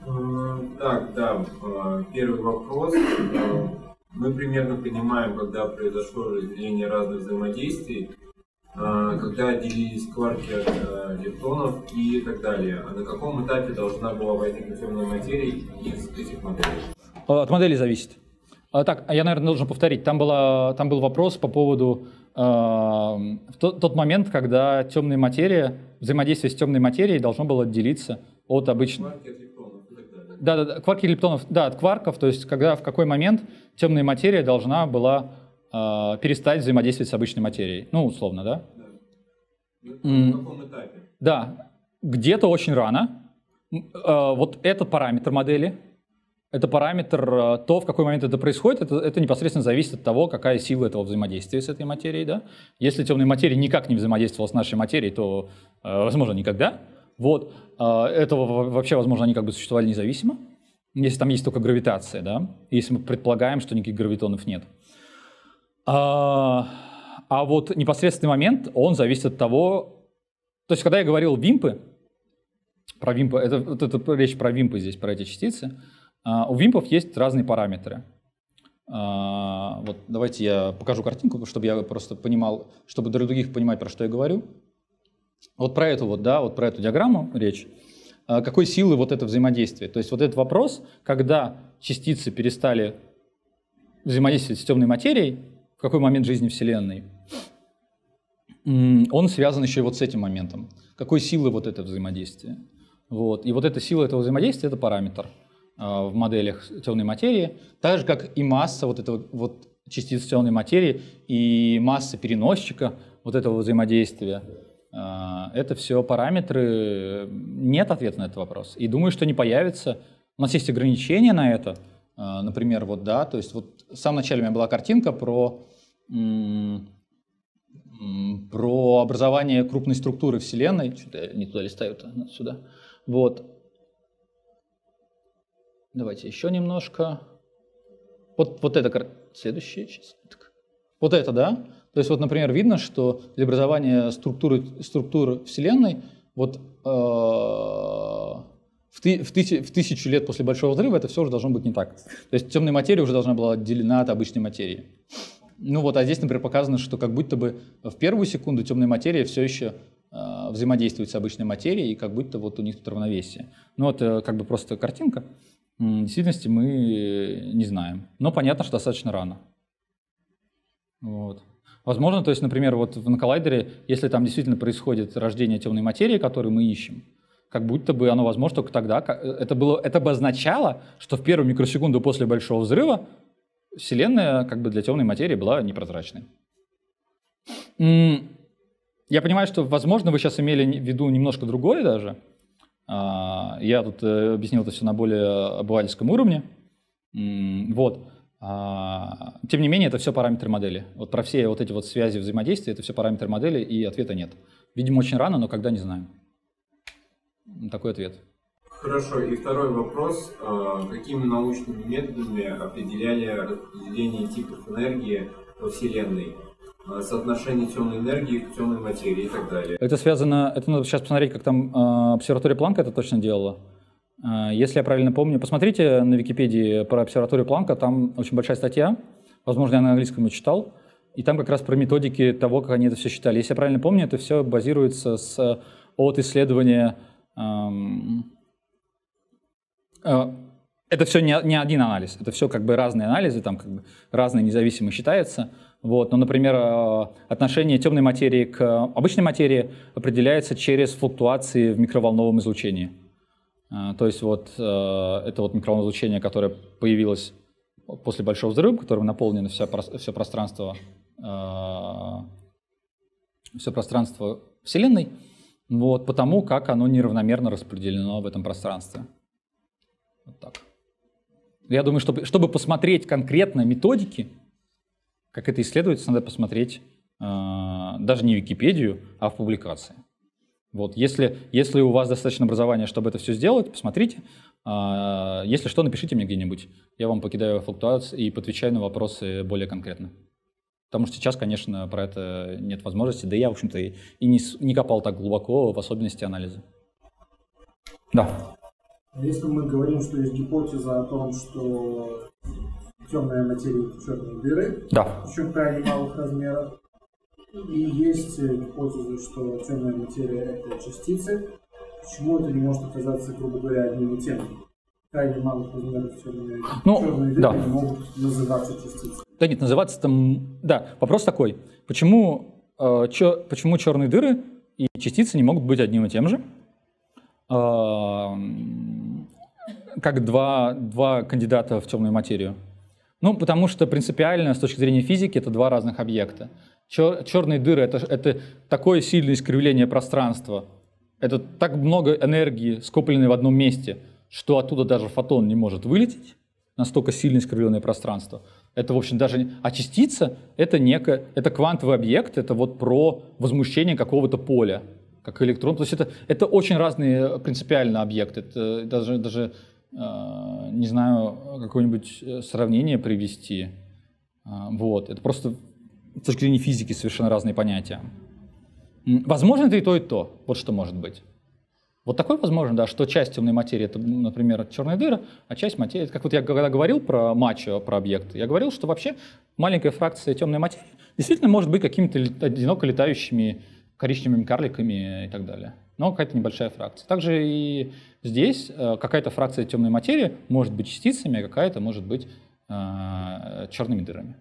Так, да. А, первый вопрос. А, мы примерно понимаем, когда произошло разделение разных взаимодействий, а, когда отделились кварки от электронов и так далее. А на каком этапе должна была возникнуть темная материя из этих моделей? От модели зависит. Так, я, наверное, должен повторить. Там, была, там был вопрос по поводу Эм, в тот, тот момент, когда темная материя, взаимодействие с темной материей должно было отделиться от обычной. Да, да, да, кварки лептонов, да, от кварков, то есть когда в какой момент темная материя должна была э, перестать взаимодействовать с обычной материей, ну условно, да? Да. Ну, на каком этапе? Да, где-то очень рано. Э, вот этот параметр модели, это параметр, э, то, в какой момент это происходит, это, это непосредственно зависит от того, какая сила этого взаимодействия с этой материей. Да? Если темная материя никак не взаимодействовала с нашей материей, то, э, возможно, никогда. Вот. Э, этого вообще, возможно, они как бы существовали независимо, если там есть только гравитация, да? если мы предполагаем, что никаких гравитонов нет. А, а вот непосредственный момент, он зависит от того... То есть, когда я говорил вимпы, про вимпы, это, вот это речь про вимпы здесь, про эти частицы, а, у вимпов есть разные параметры. А, вот давайте я покажу картинку, чтобы я просто понимал, чтобы для других понимать, про что я говорю. Вот про эту вот, да, вот про эту диаграмму речь. А, какой силы вот это взаимодействие? То есть вот этот вопрос, когда частицы перестали взаимодействовать с темной материей, в какой момент жизни Вселенной, он связан еще и вот с этим моментом. Какой силы вот это взаимодействие? Вот. И вот эта сила этого взаимодействия – это параметр. А, в моделях темной материи, так же, как и масса вот этого вот частиц темной материи и масса переносчика вот этого взаимодействия. А, это все параметры. Нет ответа на этот вопрос. И думаю, что не появится. У нас есть ограничения на это. А, например, вот да, то есть вот в самом начале у меня была картинка про, про образование крупной структуры Вселенной. Что-то я не туда листаю сюда. Вот. Давайте еще немножко. Вот, вот это, следующее, сейчас. Вот это, да? То есть вот, например, видно, что для образования структуры, структур Вселенной вот э в, ты, в, тысяч, в тысячу лет после Большого взрыва это все уже должно быть не так. То есть темная материя уже должна была отделена от обычной материи. Ну вот, а здесь, например, показано, что как будто бы в первую секунду темная материя все еще э, взаимодействует с обычной материей, и как будто вот у них тут равновесие. Ну это как бы просто картинка. В действительности мы э, не знаем. Но понятно, что достаточно рано. Вот. Возможно, то есть, например, вот на коллайдере, если там действительно происходит рождение темной материи, которую мы ищем, как будто бы оно возможно только тогда. Э, это, было, это бы означало, что в первую микросекунду после Большого взрыва Вселенная как бы для темной материи была непрозрачной. Я понимаю, что, возможно, вы сейчас имели в виду немножко другое даже, а, я тут э, объяснил это все на более обывательском уровне. Вот. А, тем не менее, это все параметры модели. Вот про все вот эти вот связи взаимодействия, это все параметры модели, и ответа нет. Видимо, очень рано, но когда, не знаем. Такой ответ. Хорошо. И второй вопрос. А, какими научными методами определяли распределение типов энергии во Вселенной? Э, соотношение темной энергии к темной материи и так далее. Это связано, это надо сейчас посмотреть, как там э, обсерватория Планка это точно делала. Э, если я правильно помню, посмотрите на Википедии про обсерваторию Планка, там очень большая статья, возможно, я на английском ее читал, и там как раз про методики того, как они это все считали. Если я правильно помню, это все базируется с, э, от исследования... Эм, э, это все не, не один анализ, это все как бы разные анализы, там как бы разные независимо считаются. Вот, ну, например, э, отношение темной материи к э, обычной материи определяется через флуктуации в микроволновом излучении. Э, то есть вот это вот микроволновое излучение, которое появилось после Большого взрыва, которым наполнено все, все пространство, все пространство Вселенной, вот, потому как оно неравномерно распределено в этом пространстве. Вот так. Я думаю, чтобы, чтобы посмотреть конкретно методики, как это исследуется, надо посмотреть э, даже не Википедию, а в публикации. Вот, если, если у вас достаточно образования, чтобы это все сделать, посмотрите. Э, если что, напишите мне где-нибудь. Я вам покидаю флуктуацию и отвечаю на вопросы более конкретно. Потому что сейчас, конечно, про это нет возможности. Да я, в общем-то, и, и не, не копал так глубоко, в особенности анализа. Да. Если мы говорим, что есть гипотеза о том, что темная материя черные дыры, да. причем крайне малых размеров. И есть гипотеза, что темная материя это частицы. Почему это не может оказаться, грубо говоря, одним и тем же? крайне малых размеров черные, ну, черные дыры да. не могут называться частицами. Да нет, называться там... Да, вопрос такой. Почему, э, чё, почему черные дыры и частицы не могут быть одним и тем же? Э, как два, два кандидата в темную материю. Ну, потому что принципиально с точки зрения физики это два разных объекта. Чер, черные дыры это, это такое сильное искривление пространства, это так много энергии, скопленной в одном месте, что оттуда даже фотон не может вылететь, настолько сильно искривленное пространство. Это, в общем, даже... А частица — это некое... Это квантовый объект, это вот про возмущение какого-то поля, как электрон. То есть это, это очень разные э, принципиально объекты. Это даже, даже Э, не знаю, какое-нибудь э, сравнение привести. Э, вот. Это просто с точки зрения физики совершенно разные понятия. Возможно это и то, и то. Вот что может быть. Вот такое возможно, да, что часть темной материи это, например, черная дыра, а часть материи, это как вот я когда говорил про матчу, про объект, я говорил, что вообще маленькая фракция темной материи действительно может быть какими-то одиноко летающими коричневыми карликами и так далее. Но какая-то небольшая фракция. Также и Здесь э, какая-то фракция темной материи может быть частицами, а какая-то может быть э, черными дырами.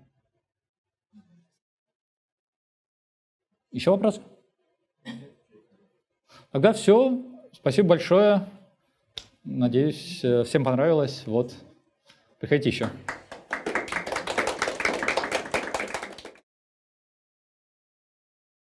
Еще вопрос? Тогда все. Спасибо большое. Надеюсь, э, всем понравилось. Вот. Приходите еще.